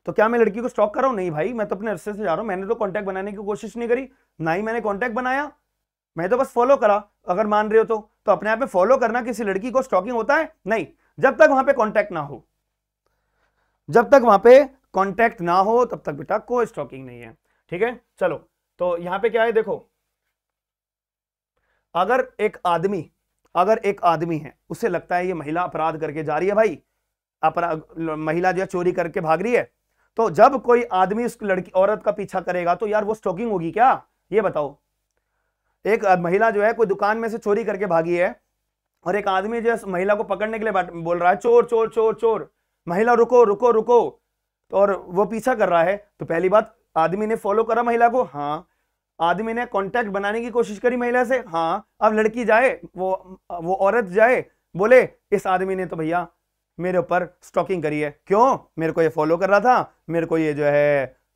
तो क्या मैं लड़की को स्टॉक कर रहा हूँ नहीं भाई मैं तो अपने रस्ते से जा रहा हूं मैंने तो कॉन्टैक्ट बनाने की कोशिश नहीं करी ना ही मैंने कॉन्टैक्ट बनाया मैं तो बस फॉलो करा अगर मान रहे हो तो, तो अपने आप में फॉलो करना किसी लड़की को स्टॉकिंग होता है नहीं जब तक वहां पे कॉन्टैक्ट ना हो जब तक वहां पे कॉन्टैक्ट ना हो तब तक बेटा कोई स्टॉकिंग नहीं है ठीक है चलो तो यहां पे क्या है देखो अगर एक आदमी अगर एक आदमी है उसे लगता है ये महिला अपराध करके जा रही है भाई अपराध महिला जो है चोरी करके भाग रही है तो जब कोई आदमी उस लड़की औरत का पीछा करेगा तो यार वो स्टॉकिंग होगी क्या ये बताओ एक महिला जो है कोई दुकान में से चोरी करके भागी है और एक आदमी जो है महिला को पकड़ने के लिए बोल रहा है चोर चोर चोर चोर महिला रुको रुको रुको और वो पीछा कर रहा है तो पहली बात आदमी ने फॉलो करा महिला को हाँ आदमी ने कांटेक्ट बनाने की कोशिश करी महिला से हाँ अब लड़की जाए वो वो औरत जाए बोले इस आदमी ने तो भैया मेरे ऊपर स्टॉकिंग करी है क्यों मेरे को ये फॉलो कर रहा था मेरे को ये जो है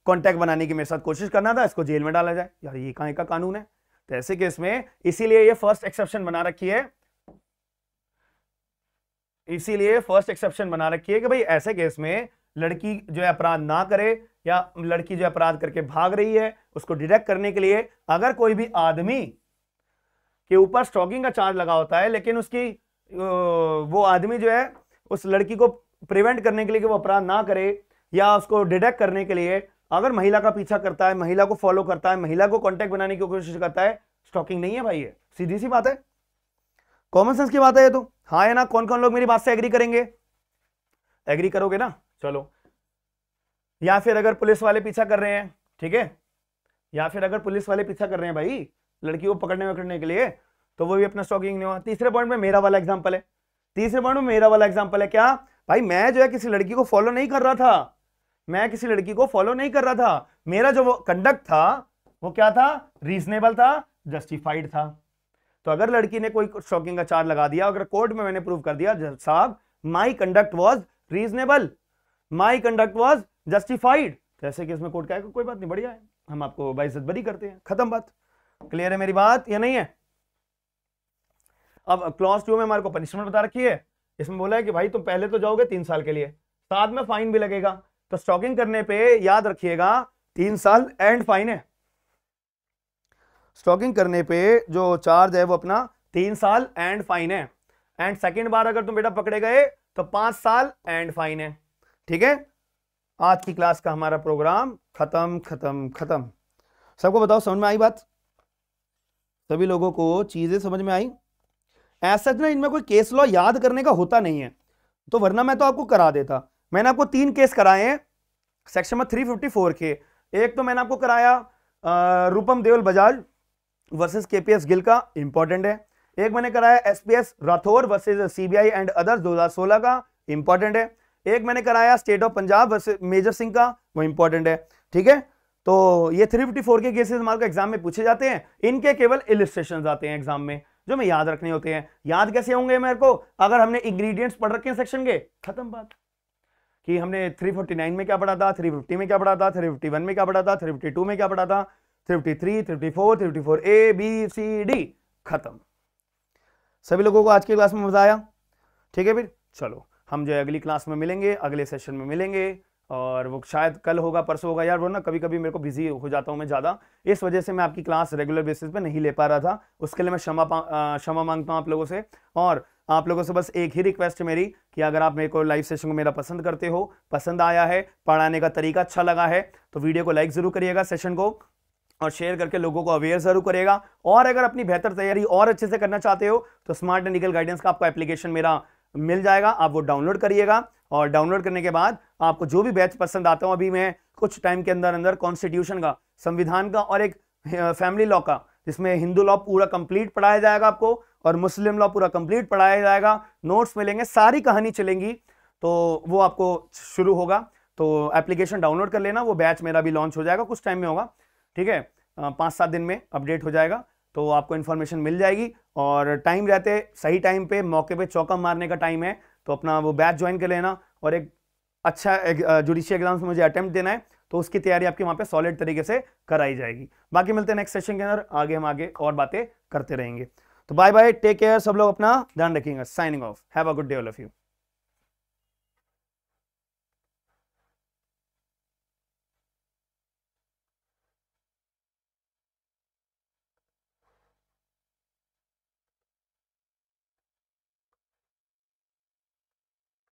कॉन्टैक्ट बनाने की मेरे साथ कोशिश करना था इसको जेल में डाला जाए यार ये कहा का कानून है तो ऐसे केस में इसीलिए ये फर्स्ट एक्सेप्शन बना रखी है इसीलिए फर्स्ट एक्सेप्शन बना रखी है कि भाई ऐसे केस में लड़की जो है अपराध ना करे या लड़की जो अपराध करके भाग रही है उसको डिटेक्ट करने के लिए अगर कोई भी आदमी के ऊपर स्टॉकिंग का चार्ज लगा होता है लेकिन उसकी वो आदमी जो है उस लड़की को प्रिवेंट करने के लिए कि वो अपराध ना करे या उसको डिटेक्ट करने के लिए अगर महिला का पीछा करता है महिला को फॉलो करता है महिला को कॉन्टेक्ट बनाने की कोशिश करता है स्टॉकिंग नहीं है भाई ये सीधी सी बात है कॉमन सेंस की बात है ये तो हाँ या ना कौन कौन लोग मेरी बात से एग्री करेंगे एग्री करोगे ना चलो या फिर अगर पुलिस वाले पीछा कर रहे हैं ठीक है या फिर अगर पुलिस वाले पीछा कर रहे हैं भाई लड़की को पकड़ने वकड़ने के लिए तो वो भी अपना स्टॉकिंग नहीं हुआ तीसरे पॉइंट में मेरा वाला एग्जाम्पल है तीसरे पॉइंट में मेरा वाला एग्जाम्पल है क्या भाई मैं जो है किसी लड़की को फॉलो नहीं कर रहा था मैं किसी लड़की को फॉलो नहीं कर रहा था मेरा जो कंडक्ट था वो क्या था रीजनेबल था जस्टिफाइड था तो अगर लड़की ने कोई शॉकिंग का चार्ज लगा दिया अगर कोर्ट में मैंने प्रूव कर दिया साहब my conduct was reasonable my conduct was justified जैसे कि इसमें कोर्ट कहेगा कोई बात नहीं बढ़िया है हम आपको बाइज्जत बरी करते हैं खत्म बात क्लियर है मेरी बात या नहीं है अब क्लॉज टू में हमारे को पनिशमेंट बता रखी है इसमें बोला है कि भाई तुम पहले तो जाओगे तीन साल के लिए साथ में फाइन भी लगेगा तो स्टॉकिंग करने पे याद रखिएगा तीन साल एंड फाइन है स्टॉकिंग करने पे जो चार्ज है वो अपना तीन साल एंड फाइन है एंड सेकेंड बार अगर तुम बेटा पकड़े गए तो पांच साल एंड फाइन है ठीक है आज की क्लास का हमारा प्रोग्राम खत्म खत्म खत्म सबको बताओ समझ में आई बात सभी लोगों को चीजें समझ में आई ऐसा ना इनमें कोई केस लॉ याद करने का होता नहीं है तो वरना मैं तो आपको करा देता मैंने आपको तीन केस कराए हैं सेक्शन में 354 के एक तो मैंने आपको कराया रूपम देवल बजाज वर्सेस केपीएस गिल का इंपॉर्टेंट है एक मैंने कराया SPS Rathore versus CBI and others 2016 का इंपॉर्टेंट है एक मैंने कराया state of Punjab versus major Singh का वो इंपॉर्टेंट है ठीक है तो ये 354 के केसेस हमारे एग्जाम में पूछे जाते हैं इनके केवल इलिस्ट्रेशन आते हैं एग्जाम में जो हमें याद रखने होते हैं याद कैसे होंगे मेरे को अगर हमने इंग्रेडिएंट्स पढ़ रखे हैं सेक्शन के खत्म बात कि हमने 349 में क्या पढ़ा था 350 में क्या पढ़ा था 351 में क्या पढ़ा था 352 में क्या पढ़ा था 353 354 354 ए बी सी डी खत्म सभी लोगों को आज की क्लास में मजा आया ठीक है फिर चलो हम जो है अगली क्लास में मिलेंगे अगले सेशन में मिलेंगे और वो शायद कल होगा परसों होगा यार वो ना कभी कभी मेरे को बिजी हो जाता हूँ मैं ज़्यादा इस वजह से मैं आपकी क्लास रेगुलर बेसिस पे नहीं ले पा रहा था उसके लिए मैं क्षमा क्षमा मांगता हूँ आप लोगों से और आप लोगों से बस एक ही रिक्वेस्ट है मेरी कि अगर आप मेरे को लाइव सेशन को मेरा पसंद करते हो पसंद आया है पढ़ाने का तरीका अच्छा लगा है तो वीडियो को लाइक ज़रूर करिएगा सेशन को और शेयर करके लोगों को अवेयर जरूर करेगा और अगर अपनी बेहतर तैयारी और अच्छे से करना चाहते हो तो स्मार्ट एंड गाइडेंस का आपको एप्लीकेशन मेरा मिल जाएगा आप वो डाउनलोड करिएगा और डाउनलोड करने के बाद आपको जो भी बैच पसंद आता हूँ अभी मैं कुछ टाइम के अंदर अंदर कॉन्स्टिट्यूशन का संविधान का और एक फैमिली लॉ का जिसमें हिंदू लॉ पूरा कंप्लीट पढ़ाया जाएगा आपको और मुस्लिम लॉ पूरा कंप्लीट पढ़ाया जाएगा नोट्स मिलेंगे सारी कहानी चलेंगी तो वो आपको शुरू होगा तो एप्लीकेशन डाउनलोड कर लेना वो बैच मेरा भी लॉन्च हो जाएगा कुछ टाइम में होगा ठीक है पाँच सात दिन में अपडेट हो जाएगा तो आपको इन्फॉर्मेशन मिल जाएगी और टाइम रहते सही टाइम पे मौके पे चौका मारने का टाइम है तो अपना वो बैच ज्वाइन कर लेना और एक अच्छा जुडिशियल एग्जाम से मुझे अटैम्प्ट देना है तो उसकी तैयारी आपकी वहाँ पे सॉलिड तरीके से कराई जाएगी बाकी मिलते हैं नेक्स्ट सेशन के अंदर आगे हम आगे और बातें करते रहेंगे तो बाय बाय टेक केयर सब लोग अपना ध्यान रखेंगे signing off have a good day all of you